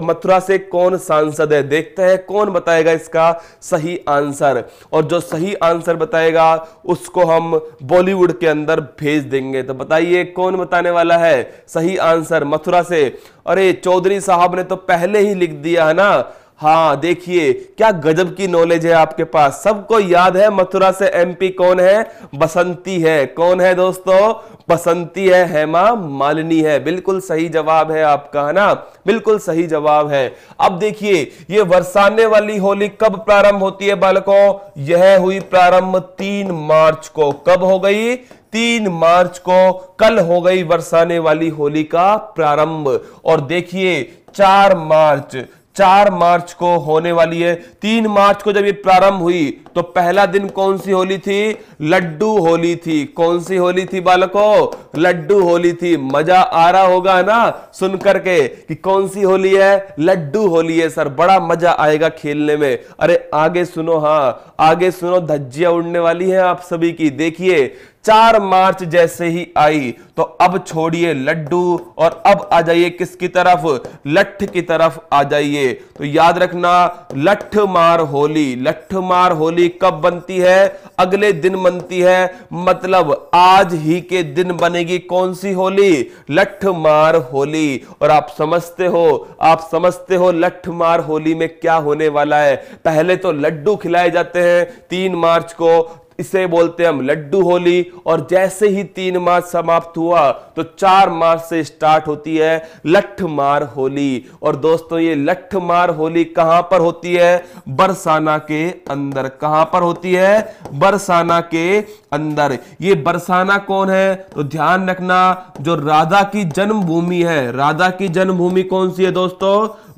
मथुरा से कौन सांसद है देखते हैं कौन बताएगा इसका सही आंसर और जो सही आंसर बताएगा उसको हम बॉलीवुड के अंदर भेज देंगे तो बताइए कौन बताने वाला है सही आंसर मथुरा से अरे चौधरी साहब ने तो पहले ही लिख दिया है ना हाँ देखिए क्या गजब की नॉलेज है आपके पास सबको याद है मथुरा से एमपी कौन है बसंती है कौन है दोस्तों बसंती है हेमा मालिनी है बिल्कुल सही जवाब है आपका है ना बिल्कुल सही जवाब है अब देखिए ये वर्षाने वाली होली कब प्रारंभ होती है बालकों यह हुई प्रारंभ तीन मार्च को कब हो गई तीन मार्च को कल हो गई वर्षाने वाली होली का प्रारंभ और देखिए चार मार्च चार मार्च को होने वाली है तीन मार्च को जब ये प्रारंभ हुई तो पहला दिन कौन सी होली थी लड्डू होली थी कौन सी होली थी बालकों लड्डू होली थी मजा आ रहा होगा ना सुन करके कि कौन सी होली है लड्डू होली है सर बड़ा मजा आएगा खेलने में अरे आगे सुनो हाँ आगे सुनो धज्जिया उड़ने वाली है आप सभी की देखिए चार मार्च जैसे ही आई तो अब छोड़िए लड्डू और अब आ जाइए किसकी तरफ लठ की तरफ आ जाइए तो याद रखना लठ मार होली लठ मार होली होली कब बनती है अगले दिन बनती है मतलब आज ही के दिन बनेगी कौन सी होली लठ मार होली और आप समझते हो आप समझते हो लठ मार होली में क्या होने वाला है पहले तो लड्डू खिलाए जाते हैं तीन मार्च को इसे बोलते हैं हम लड्डू होली और जैसे ही तीन मार्च समाप्त हुआ तो चार मार्च से स्टार्ट होती है लठ मार होली और दोस्तों ये लठ मार होली कहां पर होती है बरसाना के अंदर कहां पर होती है बरसाना के अंदर ये बरसाना कौन है तो ध्यान रखना जो राधा की जन्मभूमि है राधा की जन्मभूमि कौन सी है दोस्तों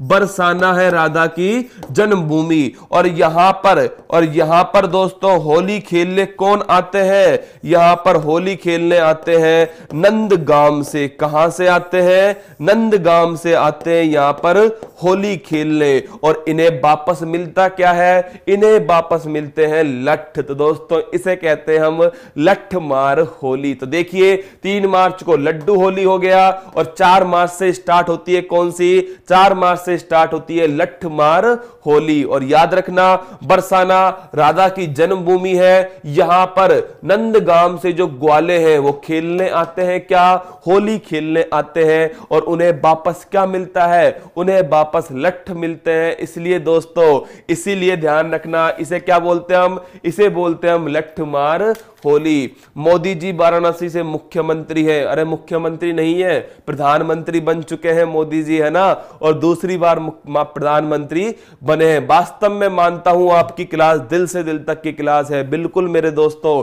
बरसाना है राधा की जन्मभूमि और यहां पर और यहां पर दोस्तों होली खेलने कौन आते हैं यहां पर होली खेलने आते हैं नंदगाम से कहां से आते हैं नंदगाम से आते हैं यहां पर होली खेलने और इन्हें वापस मिलता क्या है इन्हें वापस मिलते हैं लठ तो दोस्तों इसे कहते हैं हम लठ मार होली तो देखिए तीन मार्च को लड्डू होली हो गया और चार मार्च से स्टार्ट होती है कौन सी चार मार्च से स्टार्ट होती है मार होली और याद रखना बरसाना राधा की जन्मभूमि है यहां पर नंदगाम से जो ग्वाले हैं वो खेलने आते हैं क्या होली खेलने आते हैं और उन्हें वापस क्या मिलता है उन्हें वापस लठ मिलते हैं इसलिए दोस्तों इसीलिए ध्यान रखना इसे क्या बोलते हैं हम इसे बोलते हैं हम मार होली मोदी जी वाराणसी से मुख्यमंत्री है अरे मुख्यमंत्री नहीं है प्रधानमंत्री बन चुके हैं मोदी जी है ना और दूसरी बार प्रधानमंत्री बने हैं वास्तव में मानता हूं आपकी क्लास दिल से दिल तक की क्लास है बिल्कुल मेरे दोस्तों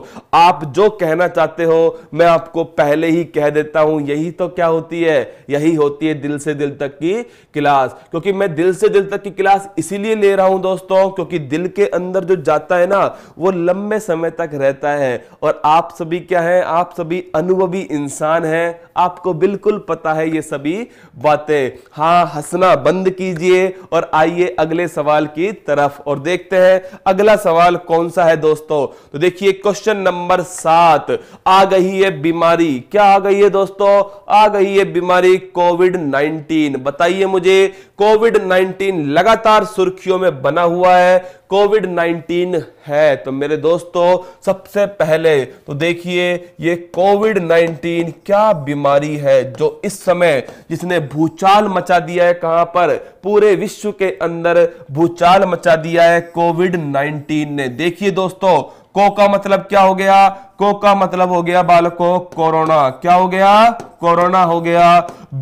आप जो कहना चाहते हो मैं आपको पहले ही कह देता हूं यही तो क्या होती है यही होती है दिल से दिल तक की क्लास क्योंकि मैं दिल से दिल तक की क्लास इसीलिए ले रहा हूं दोस्तों क्योंकि दिल के अंदर जो जाता है ना वो लंबे समय तक रहता है और आप सभी क्या हैं आप सभी अनुभवी इंसान हैं आपको बिल्कुल पता है ये सभी बातें हाँ हंसना बंद कीजिए और आइए अगले सवाल की तरफ और देखते हैं अगला सवाल कौन सा है दोस्तों तो देखिए क्वेश्चन नंबर सात आ गई है बीमारी क्या आ गई है दोस्तों आ गई है बीमारी कोविड नाइनटीन बताइए मुझे कोविड नाइनटीन लगातार सुर्खियों में बना हुआ है कोविड 19 है तो मेरे दोस्तों सबसे पहले तो देखिए ये कोविड 19 क्या बीमारी है जो इस समय जिसने भूचाल मचा दिया है कहां पर पूरे विश्व के अंदर भूचाल मचा दिया है कोविड 19 ने देखिए दोस्तों को का मतलब क्या हो गया को का मतलब हो गया बालकों कोरोना क्या हो गया कोरोना हो गया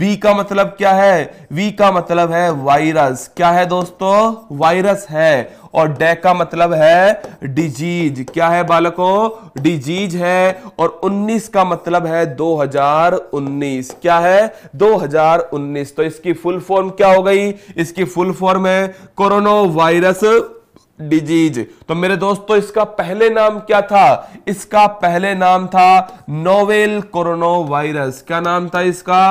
बी का मतलब क्या है वी का मतलब है वायरस क्या है दोस्तों वायरस है और डे का मतलब है डिजीज क्या है बालकों डिजीज है और 19 का मतलब है 2019 क्या है 2019 तो इसकी फुल फॉर्म क्या हो गई इसकी फुल फॉर्म है कोरोना वायरस डिजीज तो मेरे दोस्तों इसका पहले नाम क्या था इसका पहले नाम था नोवेल कोरोनो वायरस क्या नाम था इसका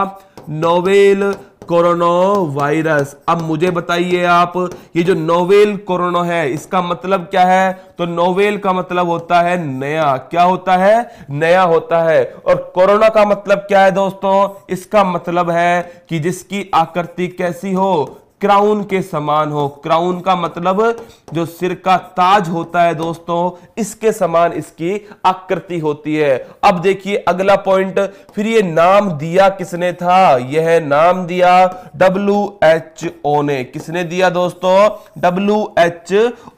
नोवेल कोरोनो वायरस अब मुझे बताइए आप ये जो नोवेल कोरोना है इसका मतलब क्या है तो नोवेल का मतलब होता है नया क्या होता है नया होता है और कोरोना का मतलब क्या है दोस्तों इसका मतलब है कि जिसकी आकृति कैसी हो क्राउन के समान हो क्राउन का मतलब जो सिर का ताज होता है दोस्तों इसके समान इसकी आकृति होती है अब देखिए अगला पॉइंट फिर ये नाम दिया किसने था यह नाम दिया डब्ल्यू एच ओ ने किसने दिया दोस्तों डब्ल्यू एच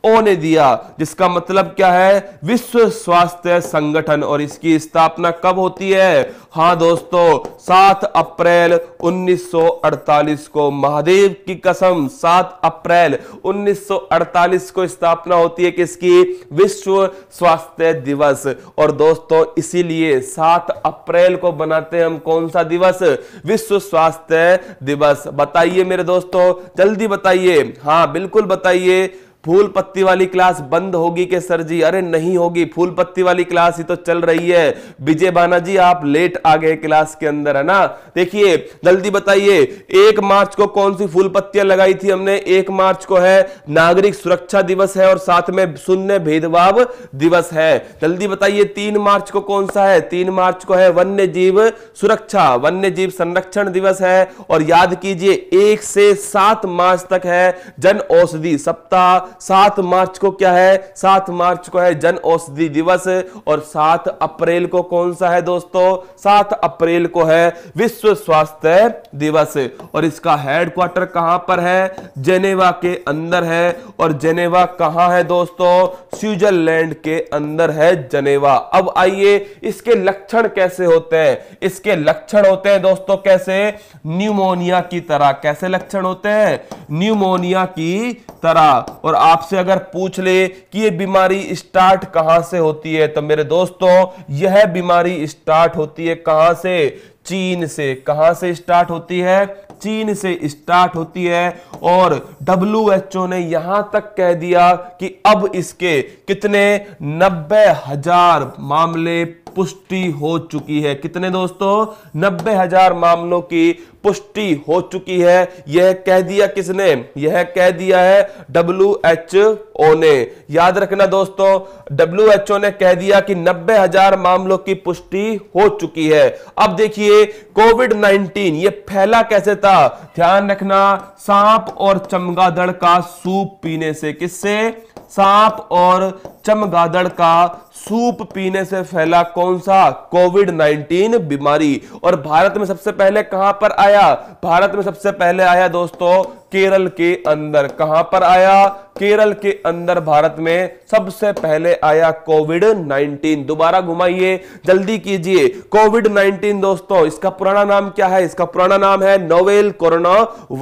ओ ने दिया जिसका मतलब क्या है विश्व स्वास्थ्य संगठन और इसकी स्थापना कब होती है हाँ दोस्तों 7 अप्रैल 1948 को महादेव की कसम 7 अप्रैल 1948 को स्थापना होती है किसकी विश्व स्वास्थ्य दिवस और दोस्तों इसीलिए 7 अप्रैल को बनाते हैं हम कौन सा दिवस विश्व स्वास्थ्य दिवस बताइए मेरे दोस्तों जल्दी बताइए हाँ बिल्कुल बताइए फूल पत्ती वाली क्लास बंद होगी के सर जी अरे नहीं होगी फूल पत्ती वाली क्लास ही तो चल रही है विजय बाना जी आप लेट आ गए क्लास के अंदर है ना देखिए जल्दी बताइए एक मार्च को कौन सी फूल पत्तियां लगाई थी हमने एक मार्च को है नागरिक सुरक्षा दिवस है और साथ में शून्य भेदभाव दिवस है जल्दी बताइए तीन मार्च को कौन सा है तीन मार्च को है वन्य जीव सुरक्षा वन्य जीव संरक्षण दिवस है और याद कीजिए एक से सात मार्च तक है जन औषधि सप्ताह सात मार्च को क्या है सात मार्च को है जन औषधि दिवस और सात अप्रैल को कौन सा है दोस्तों सात अप्रैल को है विश्व स्वास्थ्य दिवस और इसका हेडक्वार्टर कहां पर है जेनेवा के अंदर है और जेनेवा कहां है दोस्तों स्विट्जरलैंड के अंदर है जनेवा अब आइए इसके लक्षण कैसे होते हैं इसके लक्षण होते हैं दोस्तों कैसे न्यूमोनिया की तरह कैसे लक्षण होते हैं न्यूमोनिया की तरह और आपसे अगर पूछ ले कि ये बीमारी स्टार्ट कहां से होती है तो मेरे दोस्तों यह बीमारी स्टार्ट होती है कहां से चीन से कहां से स्टार्ट होती है चीन से स्टार्ट होती है और डब्ल्यू ने यहां तक कह दिया कि अब इसके कितने नब्बे हजार मामले पुष्टि हो चुकी है कितने दोस्तों नब्बे हजार मामलों की पुष्टि हो चुकी है यह कह दिया किसने यह कह दिया है डब्ल्यू एच ओ ने याद रखना दोस्तों डब्ल्यू एच ओ ने कह दिया कि नब्बे हजार मामलों की पुष्टि हो चुकी है अब देखिए कोविड नाइनटीन ये फैला कैसे था ध्यान रखना सांप और चमगादड़ का सूप पीने से किससे सांप और चमगादड़ का सूप पीने से फैला कौन सा कोविड 19 बीमारी और भारत में सबसे पहले कहां पर आया भारत में सबसे पहले आया दोस्तों केरल के अंदर कहां पर आया केरल के अंदर भारत में सबसे पहले आया कोविड 19 दोबारा घुमाइए जल्दी कीजिए कोविड 19 दोस्तों इसका पुराना नाम क्या है इसका पुराना नाम है नोवेल कोरोना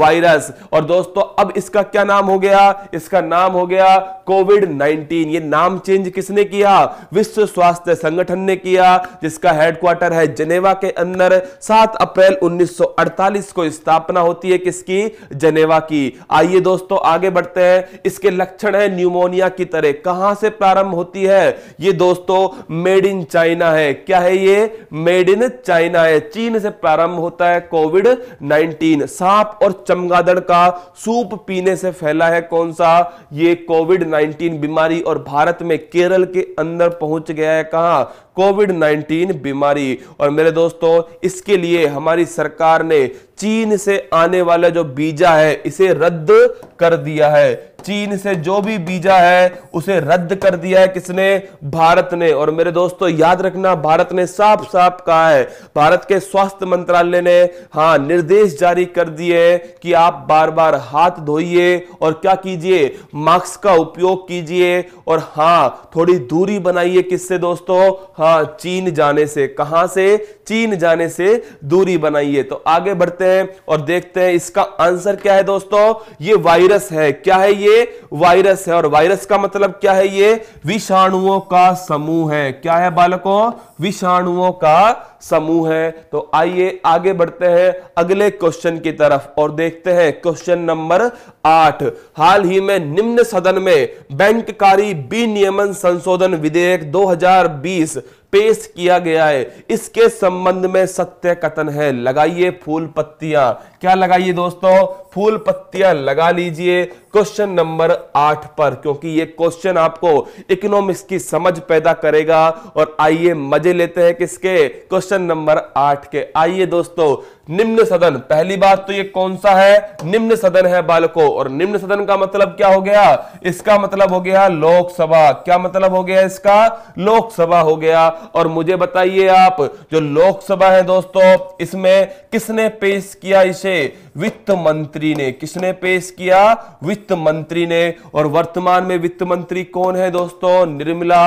वायरस और दोस्तों अब इसका क्या नाम हो गया इसका नाम हो गया कोविड 19 ये नाम चेंज किसने किया विश्व स्वास्थ्य संगठन ने किया जिसका हेडक्वार्टर है जेनेवा के अंदर सात अप्रैल उन्नीस को स्थापना होती है किसकी जनेवा की आइए दोस्तों आगे बढ़ते हैं इसके लक्षण है न्यूमोनिया की तरह कहां से प्रारंभ होती है ये दोस्तों मेड इन चाइना है क्या है ये मेड इन चाइना है चीन से प्रारंभ होता है कोविड 19 सांप और चमगादड़ का सूप पीने से फैला है कौन सा ये कोविड 19 बीमारी और भारत में केरल के अंदर पहुंच गया है कहा कोविड 19 बीमारी और मेरे दोस्तों इसके लिए हमारी सरकार ने चीन से आने वाला जो बीजा है इसे रद्द कर दिया है चीन से जो भी वीजा है उसे रद्द कर दिया है किसने भारत ने और मेरे दोस्तों याद रखना भारत ने साफ साफ कहा है भारत के स्वास्थ्य मंत्रालय ने हाँ निर्देश जारी कर दिए कि आप बार बार हाथ धोइए और क्या कीजिए मास्क का उपयोग कीजिए और हाँ थोड़ी दूरी बनाइए किससे दोस्तों हाँ चीन जाने से कहां से चीन जाने से दूरी बनाइए तो आगे बढ़ते हैं और देखते हैं इसका आंसर क्या है दोस्तों ये वायरस है क्या है ये ये वायरस है और वायरस का मतलब क्या है ये विषाणुओं का समूह है क्या है बालकों विषाणुओं का समूह है तो आइए आगे बढ़ते हैं अगले क्वेश्चन की तरफ और देखते हैं क्वेश्चन नंबर आठ हाल ही में निम्न सदन में बैंककारी विनियमन संशोधन विधेयक 2020 पेश किया गया है इसके संबंध में सत्य कथन है लगाइए फूल पत्तियां क्या लगाइए दोस्तों फूल पत्तियां लगा लीजिए क्वेश्चन नंबर आठ पर क्योंकि ये क्वेश्चन आपको इकोनॉमिक्स की समझ पैदा करेगा और आइए मजे लेते हैं किसके क्वेश्चन क्वेश्चन नंबर आठ के आइए दोस्तों निम्न सदन पहली बात तो ये कौन सा है निम्न सदन है बालकों और निम्न सदन का मतलब क्या हो गया इसका मतलब हो गया लोकसभा क्या मतलब हो गया इसका लोकसभा हो गया और मुझे बताइए आप जो लोकसभा है दोस्तों इसमें किसने पेश किया इसे वित्त मंत्री ने किसने पेश किया वित्त मंत्री ने और वर्तमान में वित्त मंत्री कौन है दोस्तों निर्मला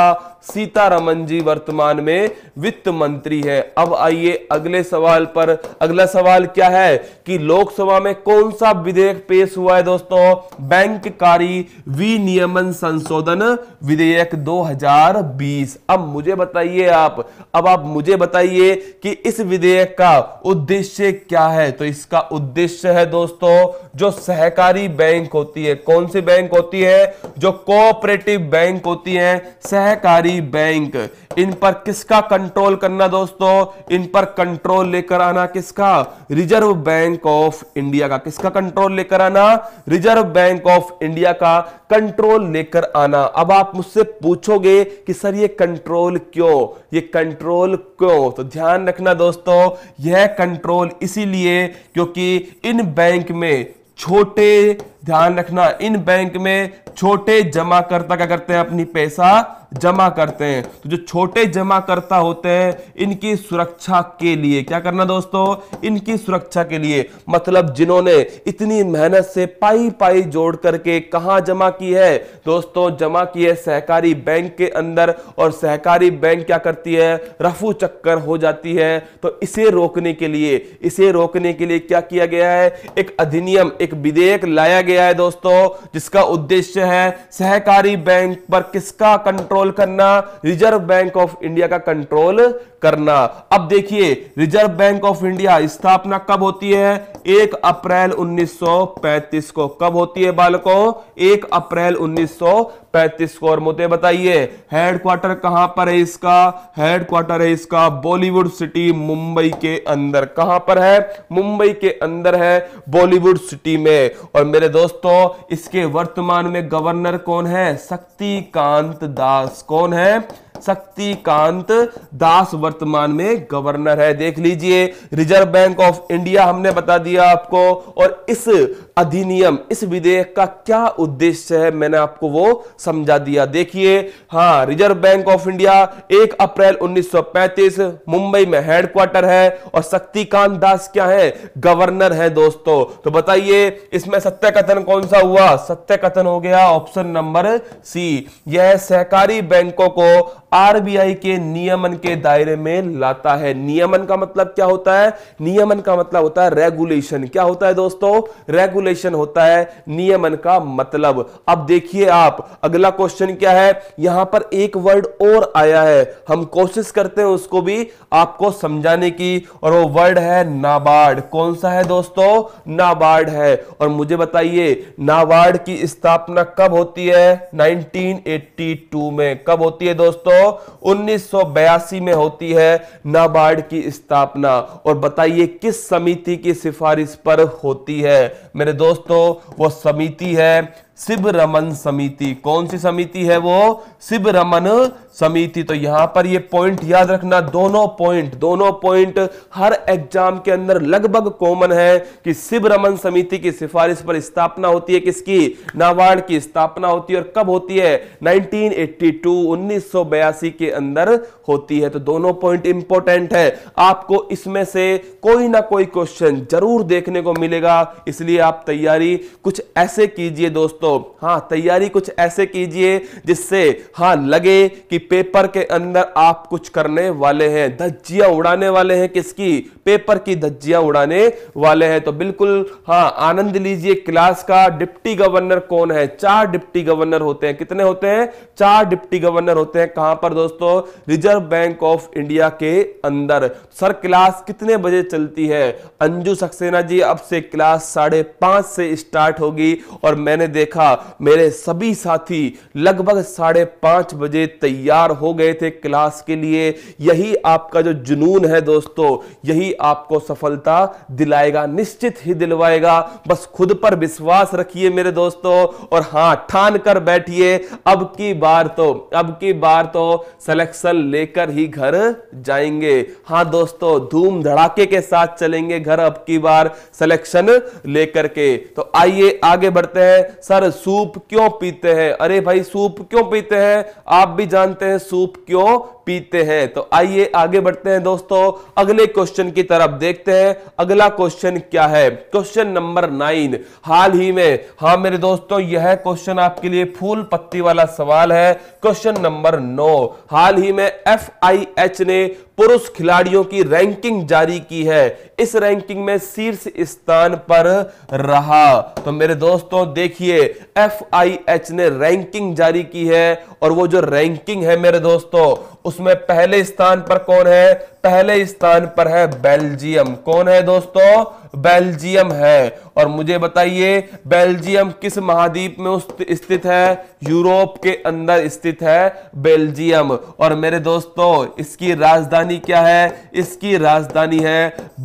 सीतारमन जी वर्तमान में वित्त मंत्री है अब आइए अगले सवाल पर अगला सवाल क्या है कि लोकसभा में कौन सा विधेयक पेश हुआ है दोस्तों बैंककारी विनियमन संशोधन विधेयक 2020 अब मुझे बताइए आप अब आप मुझे बताइए कि इस विधेयक का उद्देश्य क्या है तो इसका उद्देश्य है दोस्तों जो सहकारी बैंक होती है कौन सी बैंक होती है जो कोऑपरेटिव बैंक होती है सहकारी बैंक इन पर किसका कंट्रोल करना दोस्तों इन पर कंट्रोल लेकर आना किसका रिजर्व बैंक ऑफ इंडिया का किसका कंट्रोल लेकर आना रिजर्व बैंक ऑफ इंडिया का कंट्रोल लेकर आना अब आप मुझसे पूछोगे कि सर ये कंट्रोल क्यों ये कंट्रोल क्यों तो ध्यान रखना दोस्तों यह कंट्रोल इसीलिए क्योंकि इन बैंक में छोटे ध्यान रखना इन बैंक में छोटे जमाकर्ता क्या करते हैं अपनी पैसा जमा करते हैं तो जो छोटे जमाकर्ता होते हैं इनकी सुरक्षा के लिए क्या करना दोस्तों इनकी सुरक्षा के लिए मतलब जिन्होंने इतनी मेहनत से पाई पाई जोड़ करके कहा जमा की है दोस्तों जमा की है सहकारी बैंक के अंदर और सहकारी बैंक क्या करती है रफू चक्कर हो जाती है तो इसे रोकने के लिए इसे रोकने के लिए क्या किया गया है एक अधिनियम एक विधेयक लाया गया है दोस्तों जिसका उद्देश्य है सहकारी बैंक पर किसका कंट्रोल कंट्रोल करना रिजर्व बैंक ऑफ इंडिया का कंट्रोल करना अब देखिए रिजर्व बैंक ऑफ इंडिया स्थापना कब होती है एक अप्रैल 1935 को कब होती है बालकों एक अप्रैल पैंतीस स्कोर मुद्दे बताइए हेडक्वार्टर कहां पर है इसका हेडक्वार्टर है इसका बॉलीवुड सिटी मुंबई के अंदर कहां पर है मुंबई के अंदर है बॉलीवुड सिटी में और मेरे दोस्तों इसके वर्तमान में गवर्नर कौन है शक्तिकांत दास कौन है शक्तिकांत दास वर्तमान में गवर्नर है देख लीजिए रिजर्व बैंक ऑफ इंडिया हमने बता दिया आपको और इस अधिनियम इस विधेयक का क्या उद्देश्य है मैंने आपको वो समझा दिया देखिए हाँ रिजर्व बैंक ऑफ इंडिया 1 अप्रैल 1935 मुंबई में हेडक्वार्टर है और शक्तिकांत दास क्या है गवर्नर है दोस्तों तो बताइए इसमें सत्य कथन कौन सा हुआ सत्य कथन हो गया ऑप्शन नंबर सी यह सहकारी बैंकों को आरबीआई के नियमन के दायरे में लाता है नियमन का मतलब क्या होता है नियमन का मतलब होता है रेगुलेशन क्या होता है दोस्तों रेगुलेशन होता है नियमन का मतलब अब देखिए आप अगला क्वेश्चन क्या है यहां पर एक वर्ड और आया है हम कोशिश करते हैं उसको भी आपको समझाने की और वो वर्ड है नाबार्ड कौन सा है दोस्तों नाबार्ड है और मुझे बताइए नाबार्ड की स्थापना कब होती है नाइनटीन में कब होती है दोस्तों 1982 में होती है नाबार्ड की स्थापना और बताइए किस समिति की सिफारिश पर होती है मेरे दोस्तों वो समिति है शिव रमन समिति कौन सी समिति है वो शिव रमन समिति तो यहां पर ये पॉइंट याद रखना दोनों पॉइंट दोनों पॉइंट हर एग्जाम के अंदर लगभग कॉमन है कि शिव रमन समिति की सिफारिश पर स्थापना होती है किसकी नाबार्ड की स्थापना होती है और कब होती है 1982 1982 के अंदर होती है तो दोनों पॉइंट इंपॉर्टेंट है आपको इसमें से कोई ना कोई क्वेश्चन जरूर देखने को मिलेगा इसलिए आप तैयारी कुछ ऐसे कीजिए दोस्तों दोस्तों हाँ तैयारी कुछ ऐसे कीजिए जिससे हाँ लगे कि पेपर के अंदर आप कुछ करने वाले हैं धज्जिया उड़ाने वाले हैं किसकी पेपर की धज्जिया उड़ाने वाले हैं तो बिल्कुल हाँ आनंद लीजिए क्लास का डिप्टी गवर्नर कौन है चार डिप्टी गवर्नर होते हैं कितने होते हैं चार डिप्टी गवर्नर होते हैं कहां पर दोस्तों रिजर्व बैंक ऑफ इंडिया के अंदर सर क्लास कितने बजे चलती है अंजू सक्सेना जी अब से क्लास साढ़े पांच से स्टार्ट होगी और मैंने देखा देखा मेरे सभी साथी लगभग साढ़े पांच बजे तैयार हो गए थे क्लास के लिए यही आपका जो जुनून है दोस्तों यही आपको सफलता दिलाएगा निश्चित ही दिलवाएगा बस खुद पर विश्वास रखिए मेरे दोस्तों और हां ठान कर बैठिए अब की बार तो अब की बार तो सिलेक्शन लेकर ही घर जाएंगे हाँ दोस्तों धूम धड़ाके के साथ चलेंगे घर अब की बार सिलेक्शन लेकर के तो आइए आगे बढ़ते हैं सर पर सूप क्यों पीते हैं अरे भाई सूप क्यों पीते हैं आप भी जानते हैं सूप क्यों पीते हैं तो आइए आगे बढ़ते हैं दोस्तों अगले क्वेश्चन की तरफ देखते हैं अगला क्वेश्चन क्या है क्वेश्चन नंबर नाइन हाल ही में हाँ मेरे दोस्तों यह क्वेश्चन आपके लिए फूल पत्ती वाला सवाल है क्वेश्चन नंबर नौ हाल ही में एफ ने पुरुष खिलाड़ियों की रैंकिंग जारी की है इस रैंकिंग में शीर्ष स्थान पर रहा तो मेरे दोस्तों देखिए एफ ने रैंकिंग जारी की है और वो जो रैंकिंग है मेरे दोस्तों उसमें पहले स्थान पर कौन है पहले स्थान पर है बेल्जियम कौन है दोस्तों बेल्जियम है और मुझे बताइए बेल्जियम किस महाद्वीप में स्थित है यूरोप के अंदर स्थित है बेल्जियम और मेरे दोस्तों इसकी राजधानी क्या है इसकी राजधानी है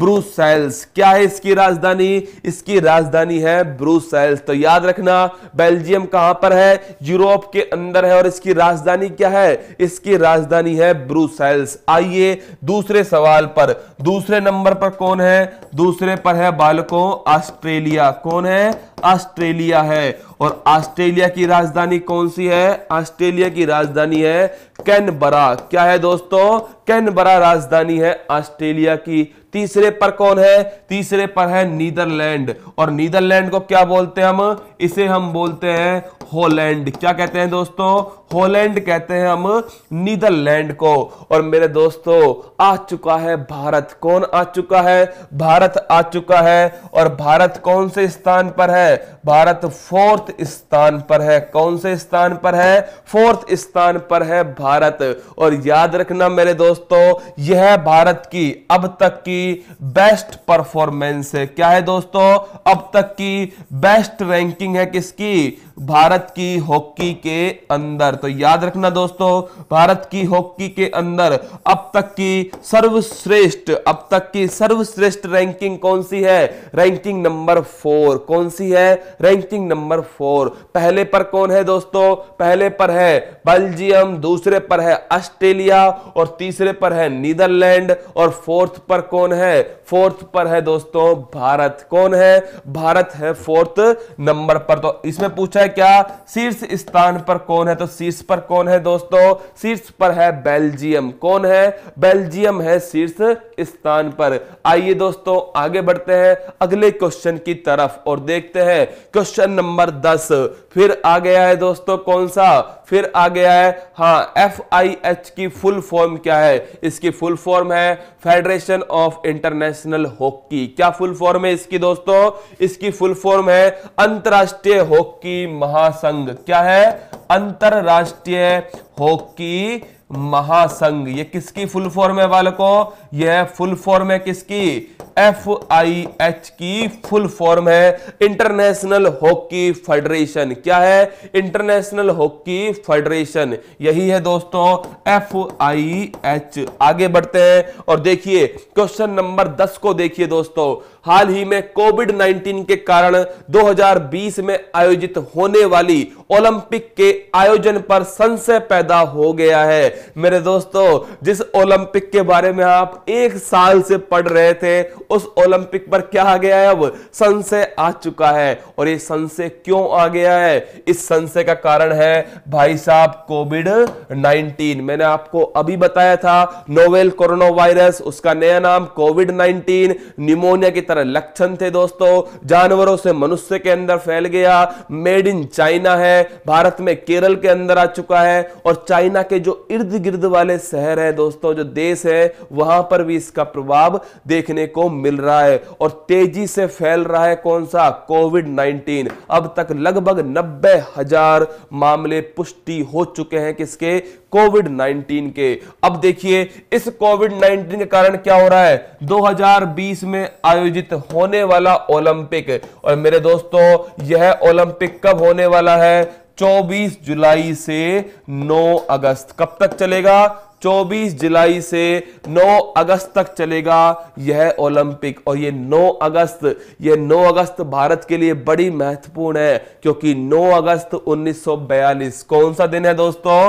ब्रूसेल्स क्या है इसकी राजधानी इसकी राजधानी है ब्रूसेल्स तो याद रखना बेल्जियम कहां पर है यूरोप के अंदर है और इसकी राजधानी क्या है इसकी राजधानी है ब्रूसेल्स आइए दूसरे दूसरे सवाल पर दूसरे नंबर पर कौन है दूसरे पर है बालकों ऑस्ट्रेलिया कौन है ऑस्ट्रेलिया है और ऑस्ट्रेलिया की राजधानी कौन सी है ऑस्ट्रेलिया की राजधानी है कैनबरा क्या है दोस्तों कैनबरा राजधानी है ऑस्ट्रेलिया की तीसरे पर कौन है तीसरे पर है नीदरलैंड और नीदरलैंड को क्या बोलते हैं हम इसे हम बोलते हैं होलैंड क्या कहते हैं दोस्तों हॉलैंड कहते हैं हम नीदरलैंड को और मेरे दोस्तों आ चुका है भारत कौन आ चुका है भारत आ चुका है और भारत कौन से स्थान पर है भारत फोर्थ स्थान पर है कौन से स्थान पर है फोर्थ स्थान पर है भारत और याद रखना मेरे दोस्तों यह भारत की अब तक की बेस्ट परफॉर्मेंस है क्या है दोस्तों अब तक की बेस्ट रैंकिंग है किसकी भारत की हॉकी के अंदर तो याद रखना दोस्तों भारत की हॉकी के अंदर अब तक की सर्वश्रेष्ठ अब तक की सर्वश्रेष्ठ रैंकिंग कौन सी है रैंकिंग नंबर फोर कौन सी है रैंकिंग नंबर फोर पहले पर कौन है दोस्तों पहले पर है बेल्जियम दूसरे पर है ऑस्ट्रेलिया और तीसरे पर है नीदरलैंड और फोर्थ पर कौन है फोर्थ पर है दोस्तों भारत कौन है भारत है फोर्थ नंबर पर तो इसमें पूछा है क्या शीर्ष स्थान पर कौन है तो शीर्ष पर कौन है दोस्तों शीर्ष पर है बेल्जियम कौन है बेल्जियम है शीर्ष स्थान पर आइए दोस्तों आगे बढ़ते हैं अगले क्वेश्चन की तरफ और देखते हैं क्वेश्चन नंबर दस फिर आ गया है दोस्तों कौन सा फिर आ गया है हाँ एफ आई एच की फुल फॉर्म क्या है इसकी फुल फॉर्म है federation of international international hockey क्या फुल फॉर्म है इसकी दोस्तों इसकी फुल फॉर्म है अंतरराष्ट्रीय हॉकी महासंघ क्या है अंतरराष्ट्रीय हॉकी महासंघ ये किसकी फुल फॉर्म है बालकों यह फुल फॉर्म है किसकी एफ आई एच की फुल फॉर्म है इंटरनेशनल हॉकी फेडरेशन क्या है इंटरनेशनल हॉकी फेडरेशन यही है दोस्तों एफ आई एच आगे बढ़ते हैं और देखिए क्वेश्चन नंबर 10 को देखिए दोस्तों हाल ही में कोविड 19 के कारण 2020 में आयोजित होने वाली ओलंपिक के आयोजन पर संशय पैदा हो गया है मेरे दोस्तों जिस ओलंपिक के बारे में आप एक साल से पढ़ रहे थे उस ओलंपिक पर क्या आ गया है अब संशय आ चुका है और ये संशय क्यों आ गया है इस संशय का कारण है भाई साहब कोविड 19 मैंने आपको अभी बताया था नोवेल कोरोना वायरस उसका नया नाम कोविड 19 निमोनिया की तरह लक्षण थे दोस्तों जानवरों से मनुष्य के अंदर फैल गया मेड इन चाइना है भारत में केरल के अंदर आ चुका है और चाइना के जो इर्द गिर्द वाले शहर है दोस्तों जो देश है वहां पर भी इसका प्रभाव देखने को मिल रहा है और तेजी से फैल रहा है कौन सा कोविड 19 अब तक लगभग नब्बे हजार मामले पुष्टि हो चुके हैं किसके कोविड 19 के अब देखिए इस कोविड 19 के कारण क्या हो रहा है 2020 में आयोजित होने वाला ओलंपिक और मेरे दोस्तों यह ओलंपिक कब होने वाला है 24 जुलाई से 9 अगस्त कब तक चलेगा 24 जुलाई से 9 अगस्त तक चलेगा यह ओलंपिक और यह 9 अगस्त यह 9 अगस्त भारत के लिए बड़ी महत्वपूर्ण है क्योंकि 9 अगस्त 1942 कौन सा दिन है दोस्तों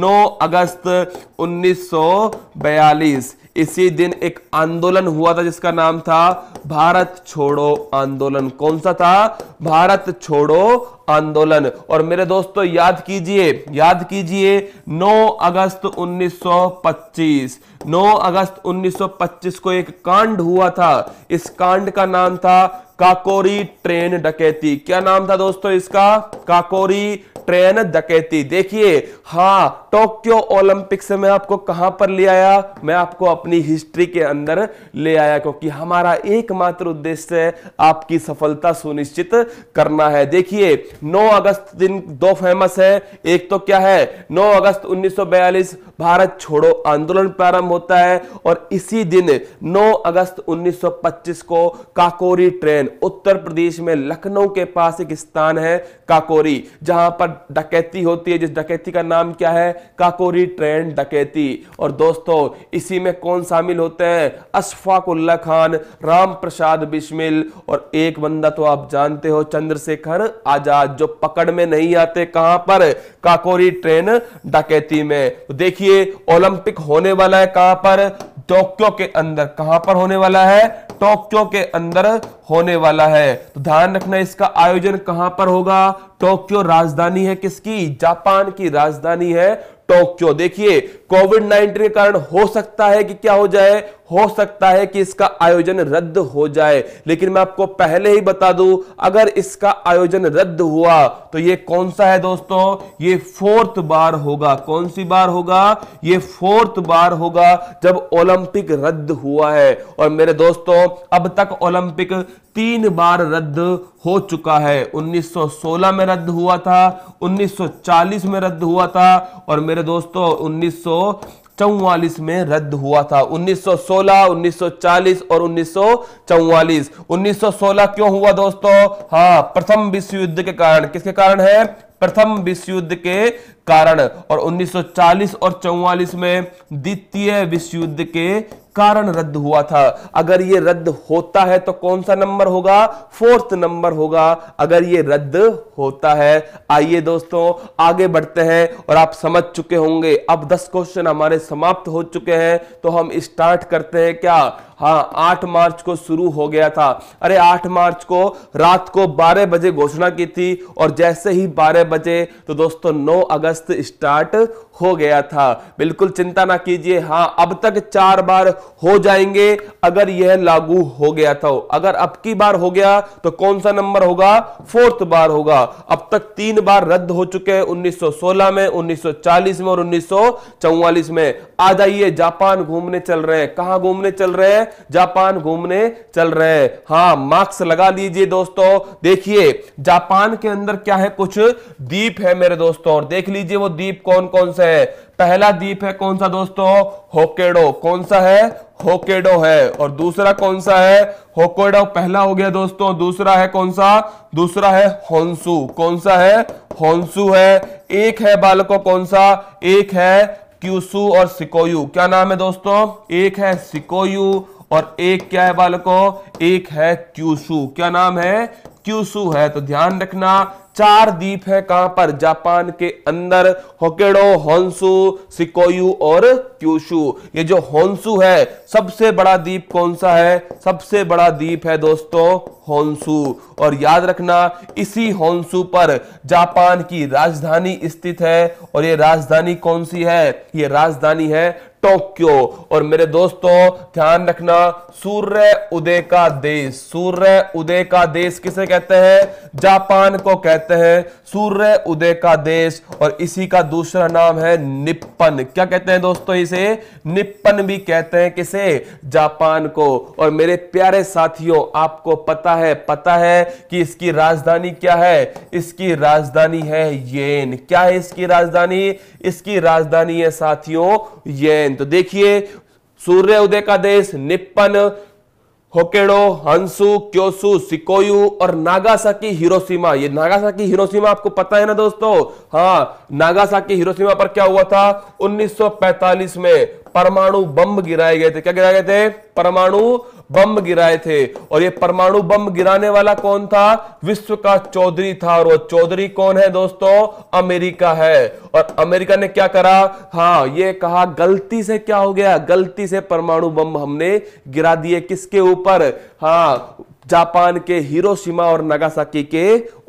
9 अगस्त 1942 इसी दिन एक आंदोलन हुआ था जिसका नाम था भारत छोड़ो आंदोलन कौन सा था भारत छोड़ो आंदोलन और मेरे दोस्तों याद कीजिए याद कीजिए 9 अगस्त 1925 9 अगस्त 1925 को एक कांड हुआ था इस कांड का नाम था काकोरी ट्रेन डकैती क्या नाम था दोस्तों इसका काकोरी ट्रेन डकैती देखिए हाँ टोक्यो ओलंपिक से मैं आपको कहां पर ले आया मैं आपको अपनी हिस्ट्री के अंदर ले आया क्योंकि हमारा एकमात्र उद्देश्य है आपकी सफलता सुनिश्चित करना है देखिए 9 अगस्त दिन दो फेमस है एक तो क्या है 9 अगस्त 1942 भारत छोड़ो आंदोलन प्रारंभ होता है और इसी दिन 9 अगस्त 1925 को काकोरी ट्रेन उत्तर प्रदेश में लखनऊ के पास एक स्थान है काकोरी जहां पर डकैती होती है जिस डकैती का नाम क्या है काकोरी ट्रेन डकैती और दोस्तों इसी में कौन शामिल होते हैं अशफाक उल्ला खान राम प्रसाद बिस्मिल और एक बंदा तो आप जानते हो चंद्रशेखर आजाद जो पकड़ में नहीं आते कहां पर काकोरी ट्रेन डकैती में देखिए ओलंपिक होने वाला है कहां पर टोक्यो के अंदर कहां पर होने वाला है टोक्यो के अंदर होने वाला है तो ध्यान रखना इसका आयोजन कहां पर होगा टोक्यो राजधानी है किसकी जापान की राजधानी है टोक्यो देखिए कोविड 19 के कारण हो सकता है कि क्या हो जाए हो सकता है कि इसका आयोजन रद्द हो जाए लेकिन मैं आपको पहले ही बता दूं अगर इसका आयोजन रद्द हुआ तो ये कौन सा है दोस्तों ये फोर्थ बार होगा कौन सी बार होगा ये फोर्थ बार होगा जब ओलंपिक रद्द हुआ है और मेरे दोस्तों अब तक ओलंपिक तीन बार रद्द हो चुका है 1916 में रद्द हुआ था 1940 में रद्द हुआ था और मेरे दोस्तों 19 चौवालीस में रद्द हुआ था 1916, 1940 और 1944 1916 क्यों हुआ दोस्तों हाँ प्रथम विश्व युद्ध के कारण किसके कारण है प्रथम विश्व युद्ध के कारण और 1940 और 44 में द्वितीय विश्व युद्ध के कारण रद्द हुआ था अगर ये रद्द होता है तो कौन सा नंबर होगा फोर्थ नंबर होगा अगर ये रद्द होता है आइए दोस्तों आगे बढ़ते हैं और आप समझ चुके होंगे अब 10 क्वेश्चन हमारे समाप्त हो चुके हैं तो हम स्टार्ट करते हैं क्या हाँ आठ मार्च को शुरू हो गया था अरे आठ मार्च को रात को बारह बजे घोषणा की थी और जैसे ही बारह बजे तो दोस्तों नौ अगस्त स्टार्ट हो गया था बिल्कुल चिंता ना कीजिए हाँ अब तक चार बार हो जाएंगे अगर यह लागू हो गया था अगर अब की बार हो गया तो कौन सा नंबर होगा फोर्थ बार होगा अब तक तीन बार रद्द हो चुके हैं 1916 में 1940 में और 1944 में आ जाइए जापान घूमने चल रहे हैं कहां घूमने चल रहे हैं जापान घूमने चल रहे हैं हाँ मार्क्स लगा लीजिए दोस्तों देखिए जापान के अंदर क्या है कुछ द्वीप है मेरे दोस्तों और देख लीजिए वो द्वीप कौन कौन से है पहला द्वीप है कौन सा दोस्तों होकेडो कौन सा है होकेडो है और दूसरा कौन सा है होकेडो पहला हो गया दोस्तों दूसरा है कौन सा दूसरा है होन्सू कौन सा है होन्सू है एक है बालको कौन सा एक है क्यूसु और सिकोयू क्या नाम है दोस्तों एक है सिकोयू और एक क्या है बालकों एक है क्यूसू क्या नाम है क्यूसू है तो ध्यान रखना चार द्वीप है कहां पर जापान के अंदर होकेडो होन्सू सिकोयू और क्यूशू ये जो होन्सू है सबसे बड़ा द्वीप कौन सा है सबसे बड़ा द्वीप है दोस्तों होन्सू और याद रखना इसी होन्सू पर जापान की राजधानी स्थित है और ये राजधानी कौन सी है ये राजधानी है टोक्यो और मेरे दोस्तों ध्यान रखना सूर्य उदय का देश सूर्य उदय का देश किसे कहते हैं जापान को कहते हैं सूर्य उदय का देश और इसी का दूसरा नाम है निप्पन क्या कहते हैं दोस्तों इसे निप्पन भी कहते हैं किसे जापान को और मेरे प्यारे साथियों आपको पता है पता है कि इसकी राजधानी क्या है इसकी राजधानी है येन क्या है इसकी राजधानी इसकी राजधानी है साथियों येन देन तो देखिए उदय का देश निपन होकेडो हंसु क्योसु सिकोयू और नागासाकी हिरोशिमा ये नागासाकी हिरोशिमा आपको पता है ना दोस्तों हाँ नागासाकी हिरोशिमा पर क्या हुआ था 1945 में परमाणु बम गिराए गए थे क्या गिराए गए थे परमाणु बम गिराए थे और ये परमाणु बम गिराने वाला कौन था विश्व का चौधरी था और वो चौधरी कौन है दोस्तों अमेरिका है और अमेरिका ने क्या करा हाँ ये कहा गलती से क्या हो गया गलती से परमाणु बम हमने गिरा दिए किसके ऊपर हाँ जापान के हिरोशिमा और नागासाकी के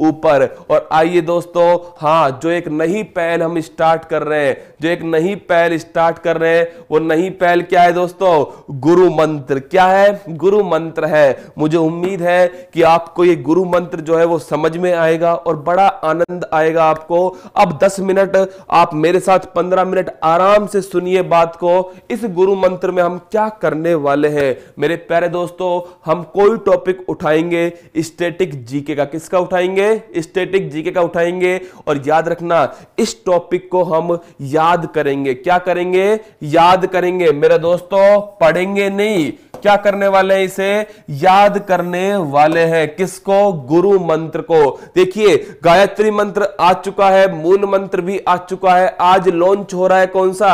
ऊपर और आइए दोस्तों हाँ जो एक नई पहल हम स्टार्ट कर रहे हैं जो एक नई पहल स्टार्ट कर रहे हैं वो नई पहल क्या है दोस्तों गुरु मंत्र क्या है गुरु मंत्र है मुझे उम्मीद है कि आपको ये गुरु मंत्र जो है वो समझ में आएगा और बड़ा आनंद आएगा आपको अब दस मिनट आप मेरे साथ पंद्रह मिनट आराम से सुनिए बात को इस गुरु मंत्र में हम क्या करने वाले हैं मेरे प्यारे दोस्तों हम कोई टॉपिक उठाएंगे स्टेटिक जीके का किसका उठाएंगे स्टेटिक जीके का उठाएंगे और याद रखना इस टॉपिक को हम याद करेंगे क्या करेंगे याद करेंगे मेरे दोस्तों पढ़ेंगे नहीं क्या करने वाले हैं इसे याद करने वाले हैं किसको गुरु मंत्र को देखिए गायत्री मंत्र आ चुका है मूल मंत्र भी आ चुका है आज लॉन्च हो रहा है कौन सा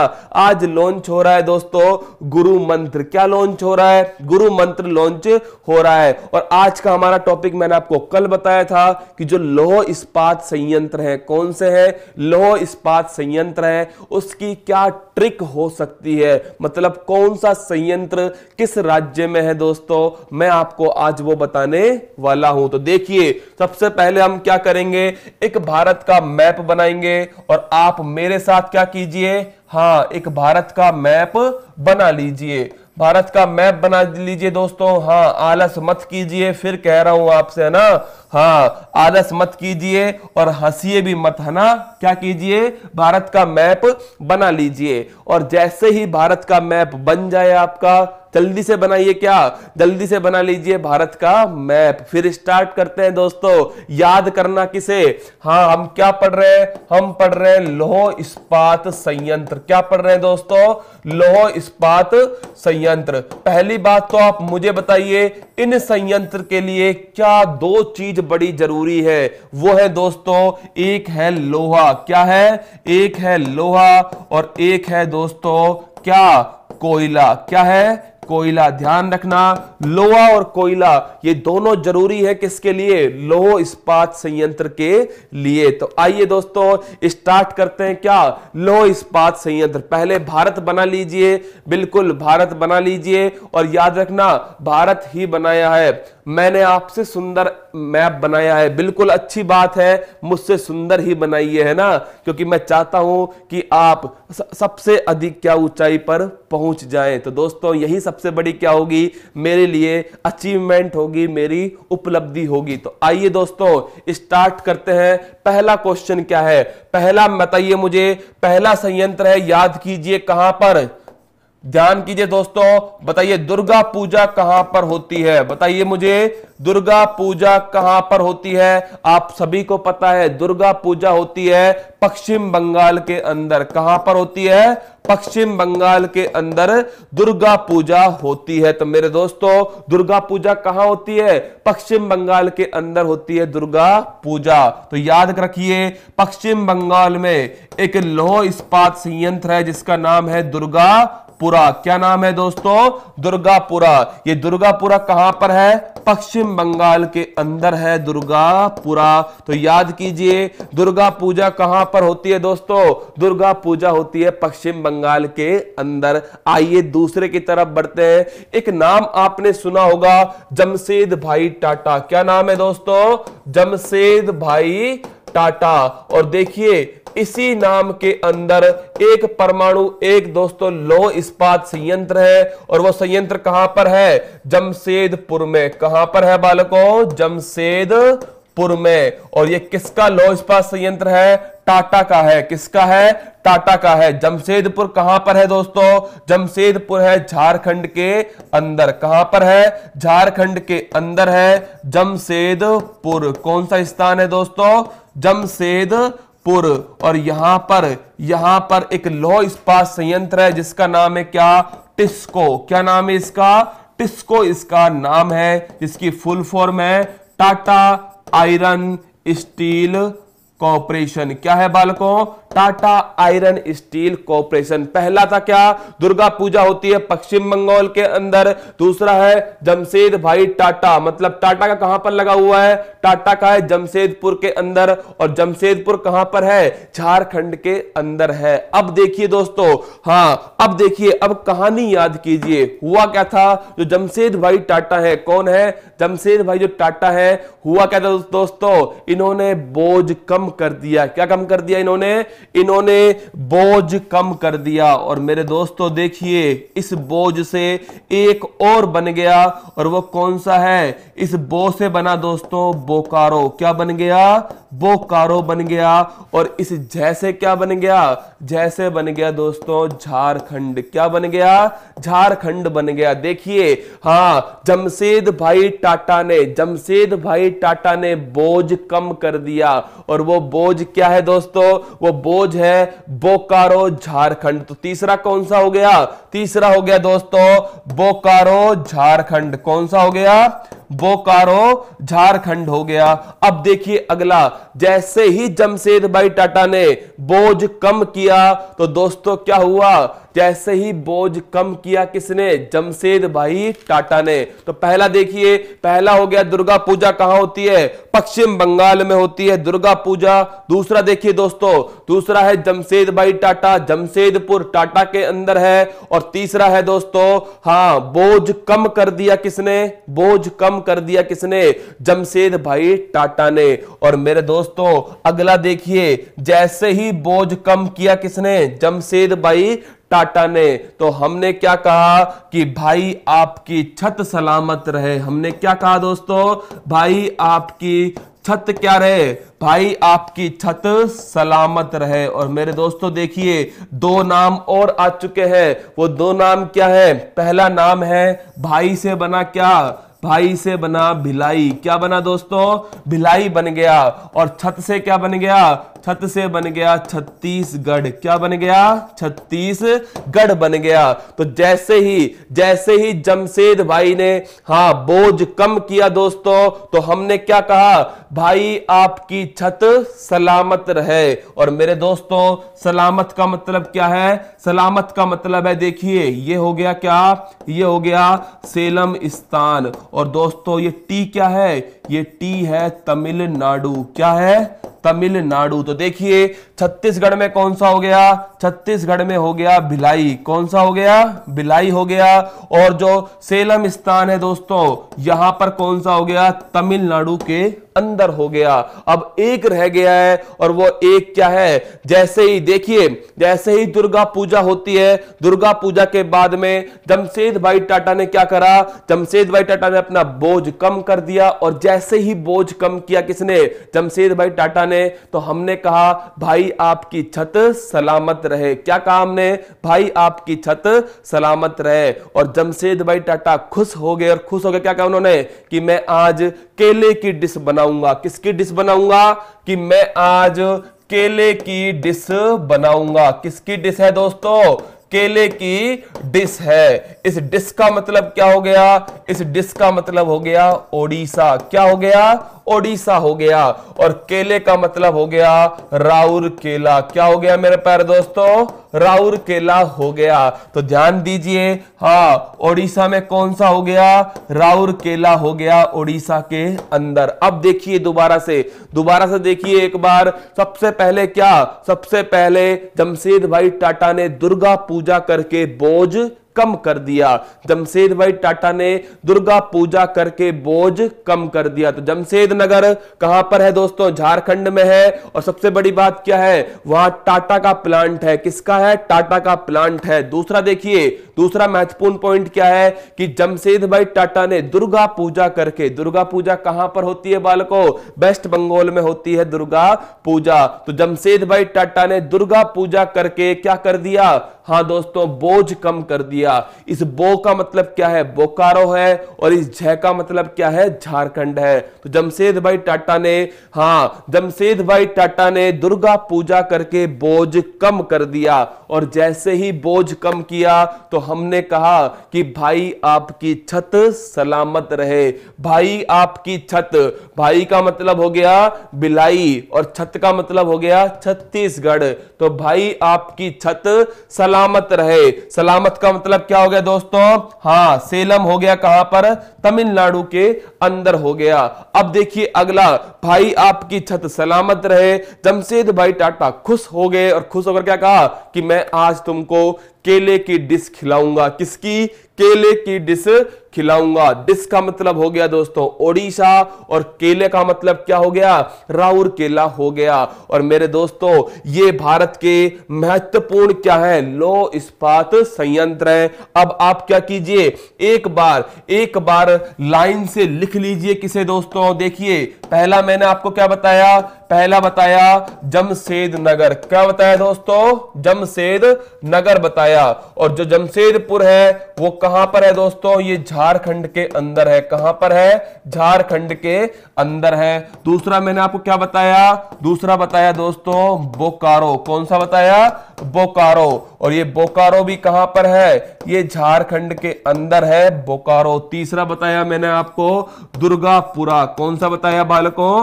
आज लॉन्च हो रहा है दोस्तों गुरु मंत्र क्या लॉन्च हो रहा है गुरु मंत्र लॉन्च हो रहा है और आज का हमारा टॉपिक मैंने आपको कल बताया था कि जो लोह इस्पात संयंत्र है कौन से है लोह इस्पात संयंत्र है उसकी क्या ट्रिक हो सकती है मतलब कौन सा संयंत्र किस राज्य में है दोस्तों मैं आपको आज वो बताने वाला हूं तो देखिए सबसे पहले हम क्या करेंगे एक भारत का मैप बनाएंगे और आप मेरे साथ क्या कीजिए हाँ एक भारत का मैप बना लीजिए भारत का मैप बना लीजिए दोस्तों हाँ आलस मत कीजिए फिर कह रहा हूं आपसे है ना हाँ आलस मत कीजिए और हंसिए भी मत है ना क्या कीजिए भारत का मैप बना लीजिए और जैसे ही भारत का मैप बन जाए आपका जल्दी से बनाइए क्या जल्दी से बना लीजिए भारत का मैप फिर स्टार्ट करते हैं दोस्तों याद करना किसे हाँ हम क्या पढ़ रहे हैं हम पढ़ रहे हैं लोह इस्पात संयंत्र क्या पढ़ रहे हैं दोस्तों लोह इस्पात संयंत्र पहली बात तो आप मुझे बताइए इन संयंत्र के लिए क्या दो चीज बड़ी जरूरी है वो है दोस्तों एक है लोहा क्या है एक है लोहा और एक है दोस्तों क्या कोयला क्या है कोयला ध्यान रखना लोहा और कोयला ये दोनों जरूरी है किसके लिए लोह इस्पात संयंत्र के लिए तो आइए दोस्तों स्टार्ट करते हैं क्या लोह इस्पात संयंत्र पहले भारत बना लीजिए बिल्कुल भारत बना लीजिए और याद रखना भारत ही बनाया है मैंने आपसे सुंदर मैप बनाया है बिल्कुल अच्छी बात है मुझसे सुंदर ही बनाइए है ना क्योंकि मैं चाहता हूं कि आप सबसे अधिक क्या ऊंचाई पर पहुंच जाएं तो दोस्तों यही सबसे बड़ी क्या होगी मेरे लिए अचीवमेंट होगी मेरी उपलब्धि होगी तो आइए दोस्तों स्टार्ट करते हैं पहला क्वेश्चन क्या है पहला बताइए मुझे पहला संयंत्र है याद कीजिए कहां पर ध्यान कीजिए दोस्तों बताइए दुर्गा पूजा कहां पर होती है बताइए मुझे दुर्गा पूजा कहां पर होती है आप सभी को पता है दुर्गा पूजा होती है पश्चिम बंगाल के अंदर कहां पर होती है पश्चिम बंगाल के अंदर दुर्गा पूजा होती है तो मेरे दोस्तों दुर्गा पूजा कहां होती है पश्चिम बंगाल के अंदर होती है दुर्गा पूजा तो याद रखिए पश्चिम बंगाल में एक लोह इस्पात संयंत्र है जिसका नाम है दुर्गा दुर्गापुरा क्या नाम है दोस्तों दुर्गापुरा ये दुर्गापुरा कहां पर है पश्चिम बंगाल के अंदर है दुर्गापुरा तो याद कीजिए दुर्गा पूजा कहां पर होती है दोस्तों दुर्गा पूजा होती है पश्चिम बंगाल के अंदर आइए दूसरे की तरफ बढ़ते हैं एक नाम आपने सुना होगा जमशेद भाई टाटा क्या नाम है दोस्तों जमशेद भाई टाटा और देखिए इसी नाम के अंदर एक परमाणु एक दोस्तों लो इस्पात संयंत्र है और वो संयंत्र कहां पर है जमशेदपुर में कहां पर है बालकों जमशेदपुर में और ये किसका लो इस्पात संयंत्र है टाटा का है किसका है टाटा का है जमशेदपुर कहां पर है दोस्तों जमशेदपुर है झारखंड के अंदर कहां पर है झारखंड के अंदर है जमशेदपुर कौन सा स्थान है दोस्तों जमशेदपुर और यहां पर यहां पर एक लौ इस्पात संयंत्र है जिसका नाम है क्या टिस्को क्या नाम है इसका टिस्को इसका नाम है जिसकी फुल फॉर्म है टाटा आयरन स्टील कॉपरेशन क्या है बालकों टाटा आयरन स्टील कॉपरेशन पहला था क्या दुर्गा पूजा होती है पश्चिम बंगाल के अंदर दूसरा है जमशेद भाई टाटा मतलब टाटा का कहां पर लगा हुआ है टाटा का है जमशेदपुर के अंदर और जमशेदपुर कहां पर है झारखंड के अंदर है अब देखिए दोस्तों हाँ अब देखिए अब कहानी याद कीजिए हुआ क्या था जो जमशेद भाई टाटा है कौन है जमशेद भाई जो टाटा है हुआ क्या था दोस्तों इन्होंने बोझ कम कर दिया क्या कम कर दिया इन्होंने इन्होंने बोझ कम कर दिया और मेरे दोस्तों देखिए इस बोझ से एक और बन गया और वो कौन सा है इस बो से बना दोस्तों बोकारो क्या बन गया बोकारो बन गया और इस जैसे क्या बन गया जैसे बन गया दोस्तों झारखंड क्या बन गया झारखंड बन गया देखिए हाँ जमशेद भाई टाटा ने जमशेद भाई टाटा ने बोझ कम कर दिया और वो बोझ क्या है दोस्तों वो बोझ है बोकारो झारखंड तो तीसरा कौन सा हो गया तीसरा हो गया दोस्तों बोकारो झारखंड कौन सा हो गया बोकारो झारखंड हो गया अब देखिए अगला जैसे ही जमशेद भाई टाटा ने बोझ कम किया तो दोस्तों क्या हुआ जैसे ही बोझ कम किया किसने जमशेद भाई टाटा ने तो पहला देखिए पहला हो गया दुर्गा पूजा कहां होती है पश्चिम बंगाल में होती है दुर्गा पूजा दूसरा देखिए दोस्तों दूसरा है जमशेद भाई टाटा जमशेदपुर टाटा के अंदर है और तीसरा है दोस्तों हाँ बोझ कम कर दिया किसने बोझ कम कर दिया किसने जमशेद भाई टाटा ने और मेरे दोस्तों अगला देखिए जैसे ही बोझ कम किया किसने जमशेद भाई टाटा ने तो हमने क्या कहा कि भाई आपकी छत सलामत रहे हमने क्या कहा दोस्तों भाई आपकी छत क्या रहे भाई आपकी छत सलामत रहे और मेरे दोस्तों देखिए दो नाम और आ चुके हैं वो दो नाम क्या है पहला नाम है भाई से बना क्या भाई से बना भिलाई क्या बना दोस्तों भिलाई बन गया और छत से क्या बन गया छत से बन गया छत्तीसगढ़ क्या बन गया छत्तीसगढ़ बन गया तो जैसे ही जैसे ही जमशेद भाई ने हाँ बोझ कम किया दोस्तों तो हमने क्या कहा भाई आपकी छत सलामत रहे और मेरे दोस्तों सलामत का मतलब क्या है सलामत का मतलब है देखिए ये हो गया क्या ये हो गया सेलम स्थान और दोस्तों ये टी क्या है ये टी है तमिलनाडु क्या है तमिलनाडु तो देखिए छत्तीसगढ़ में कौन सा हो गया छत्तीसगढ़ में हो गया भिलाई कौन सा हो गया भिलाई हो गया और जो सेलम स्थान है दोस्तों यहां पर कौन सा हो गया तमिलनाडु के अंदर हो गया अब एक रह गया है और वो एक क्या है जैसे ही देखिए जैसे ही दुर्गा पूजा होती है दुर्गा पूजा के बाद में जमशेद भाई टाटा ने क्या करा जमशेद भाई टाटा ने अपना बोझ कम कर दिया और जैसे ही बोझ कम किया किसने जमशेद भाई टाटा ने तो हमने कहा भाई आपकी छत सलामत रहे क्या कहा हमने भाई आपकी छत सलामत रहे और जमशेद भाई टाटा खुश हो गए और खुश हो गए क्या कहा उन्होंने कि मैं आज केले की डिश बनाऊंगा किसकी डिश बनाऊंगा कि मैं आज केले की डिश बनाऊंगा किसकी डिश है दोस्तों केले की डिस है इस डिस का मतलब क्या हो गया इस डिस का मतलब हो गया ओडिशा क्या हो गया ओडिशा हो गया और केले का मतलब हो गया राउर केला क्या हो गया मेरे प्यारे दोस्तों राउरकेला हो गया तो ध्यान दीजिए हाँ ओडिशा में कौन सा हो गया राउरकेला हो गया ओडिशा के अंदर अब देखिए दोबारा से दोबारा से देखिए एक बार सबसे पहले क्या सबसे पहले जमशेद भाई टाटा ने दुर्गा पूजा करके बोझ कम कर दिया जमशेद भाई टाटा ने दुर्गा पूजा करके बोझ कम कर दिया तो जमशेद नगर कहां पर है दोस्तों झारखंड में है और सबसे बड़ी बात क्या है वहां टाटा का प्लांट है किसका है टाटा का प्लांट है दूसरा देखिए दूसरा महत्वपूर्ण पॉइंट क्या है कि जमशेद भाई टाटा ने दुर्गा पूजा करके दुर्गा पूजा कहां पर होती है बालको वेस्ट बंगाल में होती है दुर्गा पूजा तो जमशेद भाई टाटा ने दुर्गा पूजा करके क्या कर दिया हाँ दोस्तों बोझ कम कर दिया इस बो का मतलब क्या है बोकारो है और इस झ का मतलब क्या है झारखंड है तो जमशेद भाई टाटा ने हाँ जमशेद भाई टाटा ने दुर्गा पूजा करके बोझ कम कर दिया और जैसे ही बोझ कम किया तो हमने कहा कि भाई आपकी छत सलामत रहे भाई आपकी छत भाई का मतलब हो गया बिलाई और छत का मतलब हो गया छत्तीसगढ़ तो भाई आपकी छत सलामत सलामत रहे सलामत का मतलब क्या हो गया दोस्तों हाँ सेलम हो गया कहां पर तमिलनाडु के अंदर हो गया अब देखिए अगला भाई आपकी छत सलामत रहे जमशेद भाई टाटा खुश हो गए और खुश होकर क्या कहा कि मैं आज तुमको केले की डिश खिलाऊंगा किसकी केले की डिश खिलाऊंगा डिश का मतलब हो गया दोस्तों ओडिशा और केले का मतलब क्या हो गया राउर केला हो गया और मेरे दोस्तों ये भारत के महत्वपूर्ण क्या है लो इस्पात संयंत्र है अब आप क्या कीजिए एक बार एक बार लाइन से लिख लीजिए किसे दोस्तों देखिए पहला मैंने आपको क्या बताया पहला बताया जमशेद नगर क्या बताया दोस्तों जमशेद नगर बताया और जो जमशेदपुर है वो कहां पर है दोस्तों ये झारखंड के अंदर है कहां पर है झारखंड के अंदर है दूसरा मैंने आपको क्या बताया दूसरा बताया दोस्तों बोकारो कौन सा बताया बोकारो और ये बोकारो भी कहां पर है ये झारखंड के अंदर है बोकारो तीसरा बताया मैंने आपको दुर्गापुरा कौन सा बताया बालकों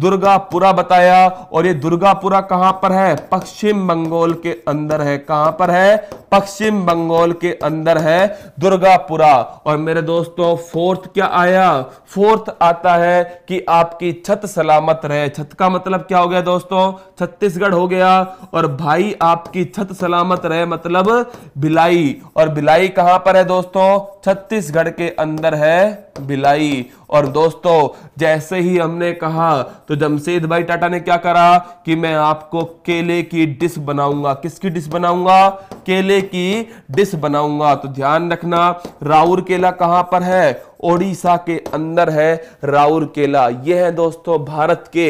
दुर्गापुरा बताया और ये दुर्गापुरा कहां पर है पश्चिम बंगाल के अंदर है कहां पर है पश्चिम बंगाल के अंदर है दुर्गापुरा और मेरे दोस्तों फोर्थ क्या आया फोर्थ आता है कि आपकी छत सलामत रहे छत का मतलब क्या हो गया दोस्तों छत्तीसगढ़ हो गया और भाई आपकी छत सलामत रहे मतलब भिलाई और भिलाई कहां पर है दोस्तों छत्तीसगढ़ के अंदर है भिलाई और दोस्तों जैसे ही हमने कहा तो जमशेद भाई टाटा ने क्या करा कि मैं आपको केले की डिश बनाऊंगा किसकी डिश बनाऊंगा केले की डिश बनाऊंगा तो ध्यान रखना राउर केला कहां पर है ओडिशा के अंदर है राउरकेला यह है दोस्तों भारत के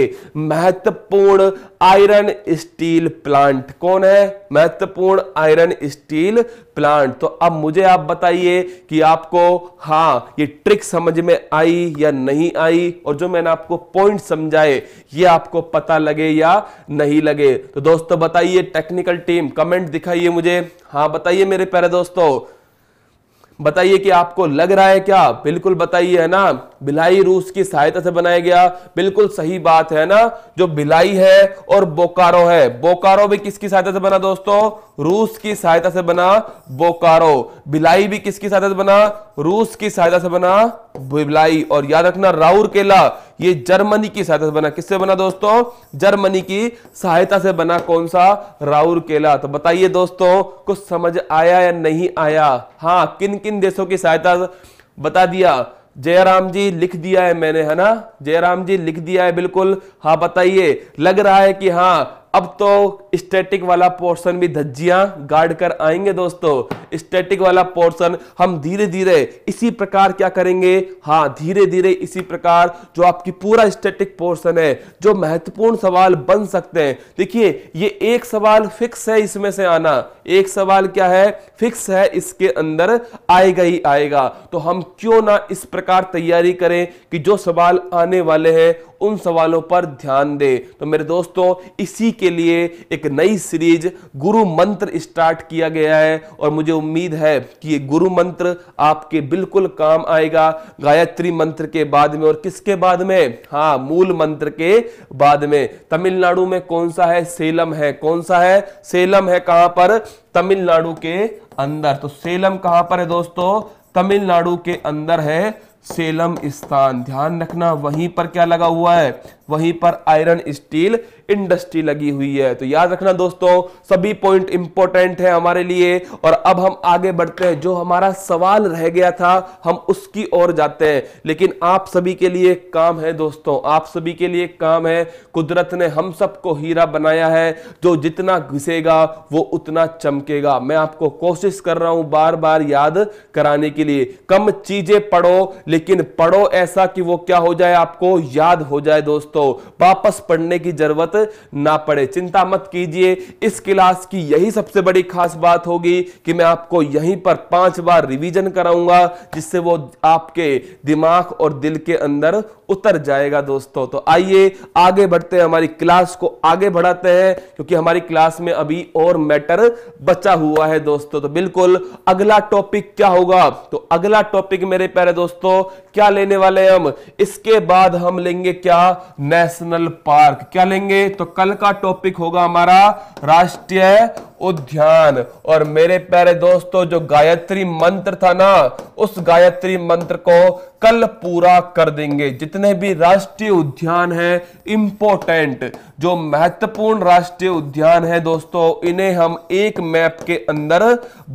महत्वपूर्ण आयरन स्टील प्लांट कौन है महत्वपूर्ण आयरन स्टील प्लांट तो अब मुझे आप बताइए कि आपको हाँ ये ट्रिक समझ में आई या नहीं आई और जो मैंने आपको पॉइंट समझाए ये आपको पता लगे या नहीं लगे तो दोस्तों बताइए टेक्निकल टीम कमेंट दिखाइए मुझे हाँ बताइए मेरे प्यारे दोस्तों बताइए कि आपको लग रहा है क्या बिल्कुल बताइए है ना बिलाई रूस की सहायता से बनाया गया बिल्कुल सही बात है ना जो बिलाई है और बोकारो है बोकारो भी किसकी सहायता से बना दोस्तों रूस की सहायता से बना बोकारो बिलाई भी किसकी सहायता से बना रूस की सहायता से बना बिलाई और याद रखना राउर केला ये जर्मनी की सहायता से बना किससे बना दोस्तों जर्मनी की सहायता से बना कौन सा राउर केला तो बताइए दोस्तों कुछ समझ आया या नहीं आया हाँ किन किन किन देशों की सहायता बता दिया जयराम जी लिख दिया है मैंने है ना जयराम जी लिख दिया है बिल्कुल हाँ बताइए लग रहा है कि हाँ अब तो स्टैटिक वाला पोर्शन भी धज्जियां गाड़ कर आएंगे दोस्तों स्टैटिक वाला पोर्शन हम धीरे धीरे इसी प्रकार क्या करेंगे हाँ धीरे धीरे इसी प्रकार जो आपकी पूरा स्टैटिक पोर्शन है जो महत्वपूर्ण सवाल बन सकते हैं देखिए ये एक सवाल फिक्स है इसमें से आना एक सवाल क्या है फिक्स है इसके अंदर आएगा ही आएगा तो हम क्यों ना इस प्रकार तैयारी करें कि जो सवाल आने वाले हैं उन सवालों पर ध्यान दे तो मेरे दोस्तों इसी के लिए एक नई सीरीज गुरु मंत्र स्टार्ट किया गया है और मुझे उम्मीद है कि ये गुरु मंत्र आपके बिल्कुल काम आएगा गायत्री मंत्र के बाद में और किसके बाद में हाँ मूल मंत्र के बाद में तमिलनाडु में कौन सा है सेलम है कौन सा है सेलम है कहां पर तमिलनाडु के अंदर तो सेलम कहां पर है दोस्तों तमिलनाडु के अंदर है सेलम स्थान ध्यान रखना वहीं पर क्या लगा हुआ है वहीं पर आयरन स्टील इंडस्ट्री लगी हुई है तो याद रखना दोस्तों सभी पॉइंट इंपॉर्टेंट है हमारे लिए और अब हम आगे बढ़ते हैं जो हमारा सवाल रह गया था हम उसकी ओर जाते हैं लेकिन आप सभी के लिए काम है दोस्तों आप सभी के लिए काम है कुदरत ने हम सबको हीरा बनाया है जो जितना घिसेगा वो उतना चमकेगा मैं आपको कोशिश कर रहा हूं बार बार याद कराने के लिए कम चीजें पढ़ो लेकिन पढ़ो ऐसा कि वो क्या हो जाए आपको याद हो जाए दोस्तों वापस पढ़ने की जरूरत ना पड़े चिंता मत कीजिए इस क्लास की यही सबसे बड़ी खास बात होगी कि मैं आपको यहीं पर पांच बार रिवीजन कराऊंगा जिससे वो आपके दिमाग और दिल के अंदर उतर जाएगा दोस्तों तो आइए आगे बढ़ते हैं हमारी क्लास को आगे बढ़ाते हैं क्योंकि हमारी क्लास में अभी और मैटर बचा हुआ है दोस्तों तो बिल्कुल अगला टॉपिक क्या होगा तो अगला टॉपिक मेरे प्यारे दोस्तों क्या लेने वाले हम इसके बाद हम लेंगे क्या नेशनल पार्क क्या लेंगे तो कल का टॉपिक होगा हमारा राष्ट्रीय उद्यान और मेरे प्यारे दोस्तों जो गायत्री मंत्र था ना उस गायत्री मंत्र को कल पूरा कर देंगे जितने भी राष्ट्रीय उद्यान हैं इंपोर्टेंट जो महत्वपूर्ण राष्ट्रीय उद्यान है दोस्तों इन्हें हम एक मैप के अंदर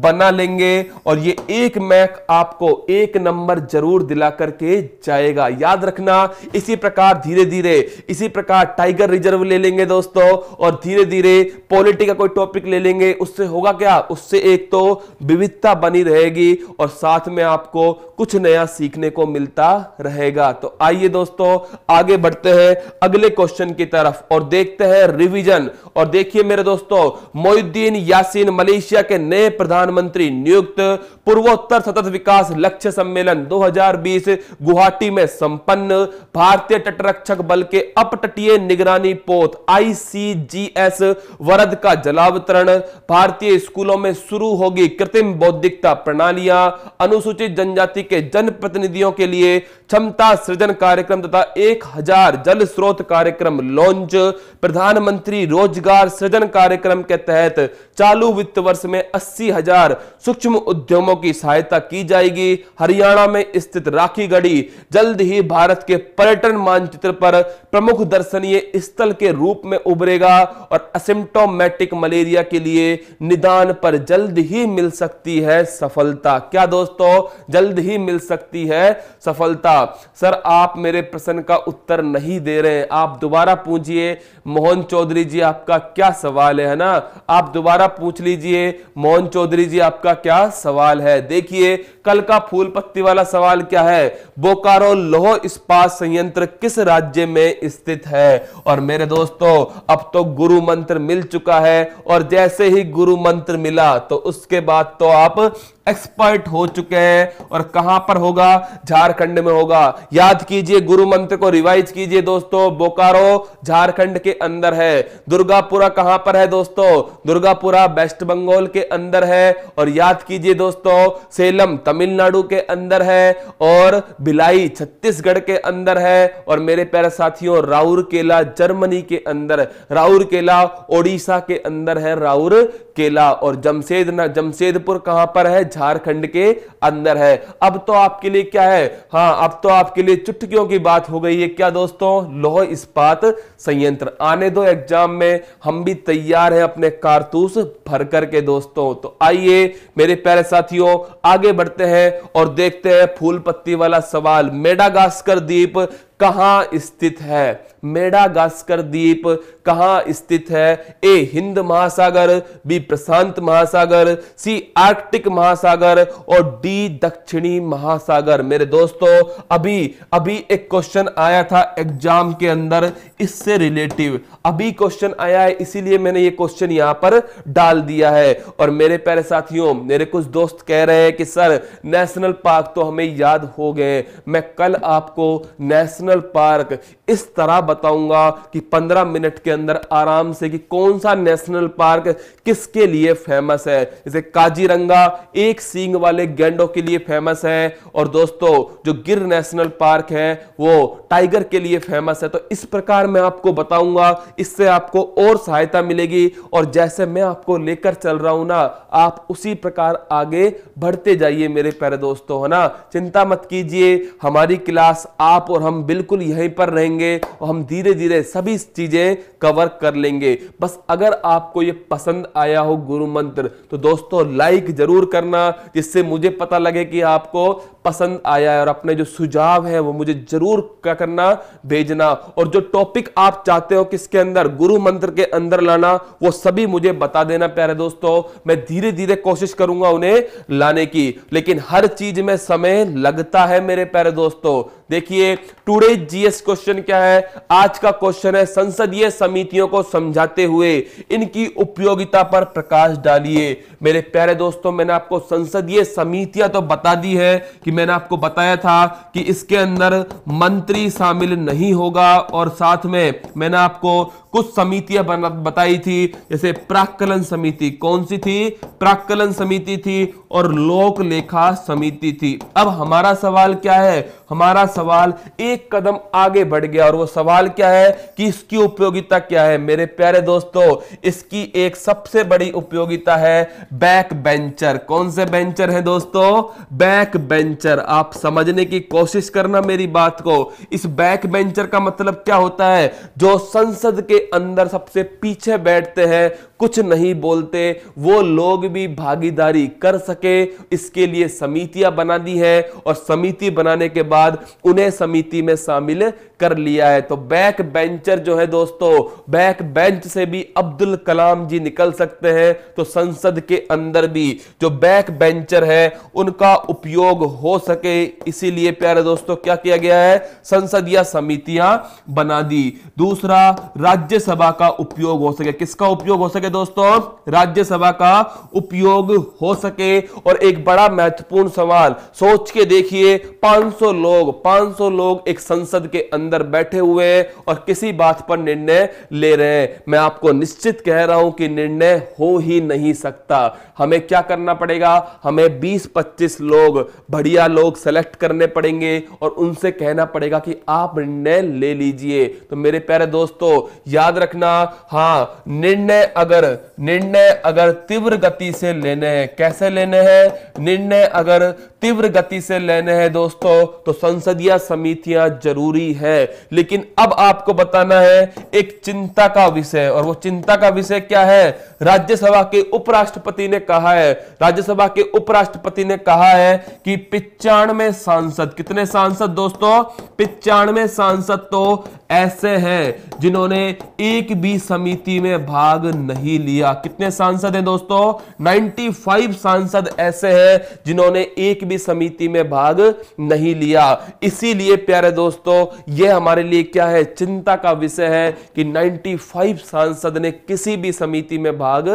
बना लेंगे और ये एक मैप आपको एक नंबर जरूर दिला करके जाएगा याद रखना इसी प्रकार धीरे धीरे इसी प्रकार टाइगर रिजर्व ले लेंगे दोस्तों और धीरे धीरे पॉलिटी का कोई टॉपिक ले लेंगे उससे होगा क्या उससे एक तो विविधता बनी रहेगी और साथ में आपको कुछ नया सीखने को मिलता रहेगा तो आइए दोस्तों आगे बढ़ते हैं अगले क्वेश्चन की तरफ और देखते हैं रिवीजन और देखिए मेरे दोस्तों मोहिद्दीन यासीन मलेशिया के नए प्रधानमंत्री नियुक्त पूर्वोत्तर सतत विकास लक्ष्य सम्मेलन 2020 गुवाहाटी में संपन्न भारतीय तटरक्षक बल के अपतटीय निगरानी पोत आईसीजीएस वरद का जलावतरण भारतीय स्कूलों में शुरू होगी कृत्रिम बौद्धिकता प्रणालियां अनुसूचित जनजाति के जनप्रतिनिधियों के के लिए क्षमता सृजन कार्यक्रम तथा एक हजार जल स्रोत कार्यक्रम लॉन्च प्रधानमंत्री रोजगार सृजन कार्यक्रम के तहत चालू वित्त वर्ष में अस्सी हजार सूक्ष्म उद्यमों की सहायता की जाएगी हरियाणा में स्थित राखी गढ़ी जल्द ही भारत के पर्यटन मानचित्र पर प्रमुख दर्शनीय स्थल के रूप में उभरेगा और असिम्टोमेटिक मलेरिया के लिए निदान पर जल्द ही मिल सकती है सफलता क्या दोस्तों जल्द ही मिल सकती है सफलता सर आप मेरे प्रश्न का उत्तर नहीं दे रहे हैं आप दोबारा पूछिए मोहन चौधरी जी आपका क्या सवाल है ना आप दोबारा पूछ लीजिए मोहन चौधरी जी आपका क्या सवाल है देखिए कल का फूल पत्ती वाला सवाल क्या है बोकारो लोह इस्पात संयंत्र किस राज्य में स्थित है और मेरे दोस्तों अब तो गुरु मंत्र मिल चुका है और जैसे ही गुरु मंत्र मिला तो उसके बाद तो आप एक्सपर्ट हो चुके हैं और कहां पर होगा झारखंड में होगा याद कीजिए गुरु मंत्र को रिवाइज कीजिए दोस्तों बोकारो झारखंड के अंदर है दुर्गापुरा कहां पर है दोस्तों दुर्गापुरा वेस्ट बंगाल के अंदर है और याद कीजिए दोस्तों सेलम तमिलनाडु के अंदर है और भिलाई छत्तीसगढ़ के अंदर है और मेरे प्यारे साथियों राउर जर्मनी के अंदर राउर ओडिशा के अंदर है राउर और जमशेद जमशेदपुर कहां पर है झारखंड के अंदर है अब तो आपके लिए क्या है हाँ अब तो आपके लिए चुटकियों की बात हो गई है क्या दोस्तों लोह इस्पात संयंत्र आने दो एग्जाम में हम भी तैयार हैं अपने कारतूस भर करके दोस्तों तो आइए मेरे प्यारे साथियों आगे बढ़ते हैं और देखते हैं फूल पत्ती वाला सवाल मेडागास्कर द्वीप कहाँ स्थित है मेडागास्कर द्वीप कहाँ स्थित है ए हिंद महासागर बी प्रशांत महासागर सी आर्कटिक महासागर और डी दक्षिणी महासागर मेरे दोस्तों अभी अभी एक क्वेश्चन आया था एग्जाम के अंदर इससे रिलेटिव अभी क्वेश्चन आया है इसीलिए मैंने ये क्वेश्चन यहां पर डाल दिया है और मेरे प्यारे साथियों मेरे कुछ दोस्त कह रहे हैं कि सर नेशनल पार्क तो हमें याद हो गए मैं कल आपको नेशनल नेशनल पार्क इस तरह बताऊंगा कि 15 मिनट के अंदर आराम से कि कौन सा नेशनल पार्क किसके लिए फेमस है जैसे काजीरंगा एक सींग वाले गेंडों के लिए फेमस है और दोस्तों जो गिर नेशनल पार्क है वो टाइगर के लिए फेमस है तो इस प्रकार मैं आपको बताऊंगा इससे आपको और सहायता मिलेगी और जैसे मैं आपको लेकर चल रहा हूं ना आप उसी प्रकार आगे बढ़ते जाइए मेरे प्यारे दोस्तों है ना चिंता मत कीजिए हमारी क्लास आप और हम बिल्कुल यहीं पर रहेंगे और हम धीरे धीरे सभी चीज़ें कवर कर लेंगे बस अगर आपको ये पसंद आया हो गुरु मंत्र तो दोस्तों लाइक जरूर करना जिससे मुझे पता लगे कि आपको पसंद आया है और अपने जो सुझाव है वो मुझे जरूर क्या करना भेजना और जो टॉपिक आप चाहते हो किसके अंदर गुरु मंत्र के अंदर लाना वो सभी मुझे बता देना प्यारे दोस्तों मैं धीरे धीरे कोशिश करूंगा उन्हें लाने की लेकिन हर चीज में समय लगता है मेरे प्यारे दोस्तों देखिए टुडे जीएस क्वेश्चन क्या है आज का क्वेश्चन है संसदीय समितियों को समझाते हुए इनकी उपयोगिता पर प्रकाश डालिए मेरे प्यारे दोस्तों मैंने आपको संसदीय समितियां तो बता दी है कि मैंने आपको बताया था कि इसके अंदर मंत्री शामिल नहीं होगा और साथ में मैंने आपको कुछ समितियां बताई थी जैसे प्राकलन समिति कौन सी थी प्राकलन समिति थी और लोक लेखा समिति थी अब हमारा सवाल क्या है हमारा सवाल एक कदम आगे बढ़ गया और वो सवाल क्या है कि इसकी उपयोगिता क्या है मेरे प्यारे दोस्तों इसकी एक सबसे बड़ी उपयोगिता है बैक बेंचर कौन से बेंचर है दोस्तों बैक बेंचर आप समझने की कोशिश करना मेरी बात को इस बैक बेंचर का मतलब क्या होता है जो संसद के अंदर सबसे पीछे बैठते हैं कुछ नहीं बोलते वो लोग भी भागीदारी कर सके इसके लिए समितियां बना दी है और समिति बनाने के बाद बाद उन्हें समिति में शामिल कर लिया है तो बैक बेंचर जो है दोस्तों बैक बेंच से भी अब्दुल कलाम जी निकल सकते हैं तो संसद के अंदर भी जो बैक बेंचर है उनका उपयोग हो सके इसीलिए प्यारे दोस्तों क्या किया गया है संसदीय समितियां बना दी दूसरा राज्यसभा का उपयोग हो सके किसका उपयोग हो सके दोस्तों राज्यसभा का उपयोग हो सके और एक बड़ा महत्वपूर्ण सवाल सोच के देखिए 500 लोग लोग 500 लोग एक संसद के अंदर बैठे हुए हैं और किसी बात पर निर्णय ले रहे हैं मैं आपको निश्चित कह रहा हूं कि निर्णय हो ही नहीं सकता हमें क्या करना पड़ेगा हमें 20-25 लोग बढ़िया लोग सेलेक्ट करने पड़ेंगे और उनसे कहना पड़ेगा कि आप निर्णय ले लीजिए तो मेरे प्यारे दोस्तों याद रखना हाँ निर्णय अगर निर्णय अगर तीव्र गति से लेने हैं कैसे लेने हैं निर्णय अगर तीव्र गति से लेने हैं दोस्तों तो संसदीय समितियां जरूरी है लेकिन अब आपको बताना है एक चिंता का विषय और वो चिंता का विषय क्या है राज्यसभा के उपराष्ट्रपति ने कहा है राज्यसभा के उपराष्ट्रपति ने कहा है कि पिचानवे सांसद कितने सांसद दोस्तों पिचानवे सांसद तो ऐसे हैं जिन्होंने एक भी समिति में भाग नहीं लिया कितने सांसद हैं दोस्तों 95 सांसद ऐसे हैं जिन्होंने एक भी भी समिति में भाग नहीं लिया इसीलिए प्यारे दोस्तों यह हमारे लिए क्या है चिंता का विषय है कि 95 सांसद ने किसी भी समिति में भाग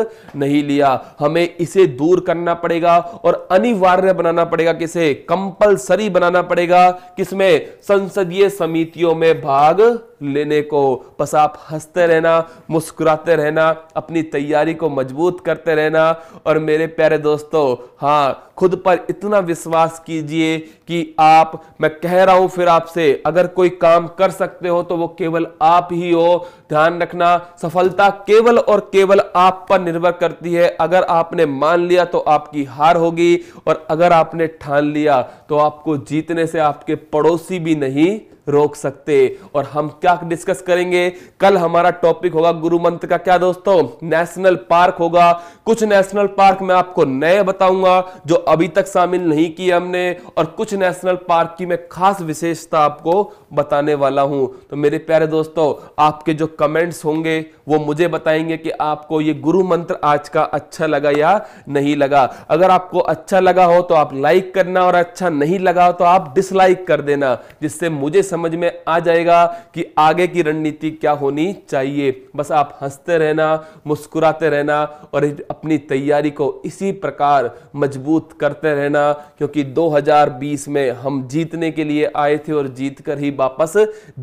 नहीं लिया हमें इसे दूर करना पड़ेगा और अनिवार्य बनाना पड़ेगा किसे कंपलसरी बनाना पड़ेगा किसमें संसदीय समितियों में भाग लेने को बस आप हंसते रहना मुस्कुराते रहना अपनी तैयारी को मजबूत करते रहना और मेरे प्यारे दोस्तों हाँ खुद पर इतना विश्वास कीजिए कि आप मैं कह रहा हूं फिर आपसे अगर कोई काम कर सकते हो तो वो केवल आप ही हो ध्यान रखना सफलता केवल और केवल आप पर निर्भर करती है अगर आपने मान लिया तो आपकी हार होगी और अगर आपने ठान लिया तो आपको जीतने से आपके पड़ोसी भी नहीं रोक सकते और हम क्या डिस्कस करेंगे कल हमारा टॉपिक होगा गुरु मंत्र का क्या दोस्तों नेशनल पार्क होगा कुछ नेशनल पार्क में आपको नए बताऊंगा जो अभी तक शामिल नहीं किए हमने और कुछ नेशनल पार्क की मैं खास विशेषता आपको बताने वाला हूं तो मेरे प्यारे दोस्तों आपके जो कमेंट्स होंगे वो मुझे बताएंगे कि आपको ये गुरु मंत्र आज का अच्छा लगा या नहीं लगा अगर आपको अच्छा लगा हो तो आप लाइक करना और अच्छा नहीं लगा हो तो आप डिसलाइक कर देना जिससे मुझे समझ में आ जाएगा कि आगे की रणनीति क्या होनी चाहिए बस आप हंसते रहना मुस्कुराते रहना और अपनी तैयारी को इसी प्रकार मजबूत करते रहना क्योंकि 2020 में हम जीतने के लिए आए थे और जीत कर ही वापस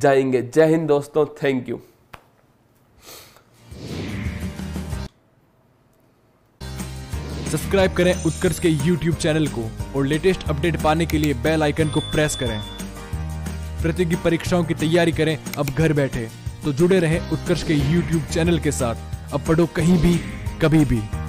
जाएंगे जय हिंद दोस्तों थैंक यू सब्सक्राइब करें उत्कर्ष के YouTube चैनल को और लेटेस्ट अपडेट पाने के लिए बेल आइकन को प्रेस करें प्रतियोगी परीक्षाओं की तैयारी करें अब घर बैठे तो जुड़े रहें उत्कर्ष के यूट्यूब चैनल के साथ अब पढ़ो कहीं भी कभी भी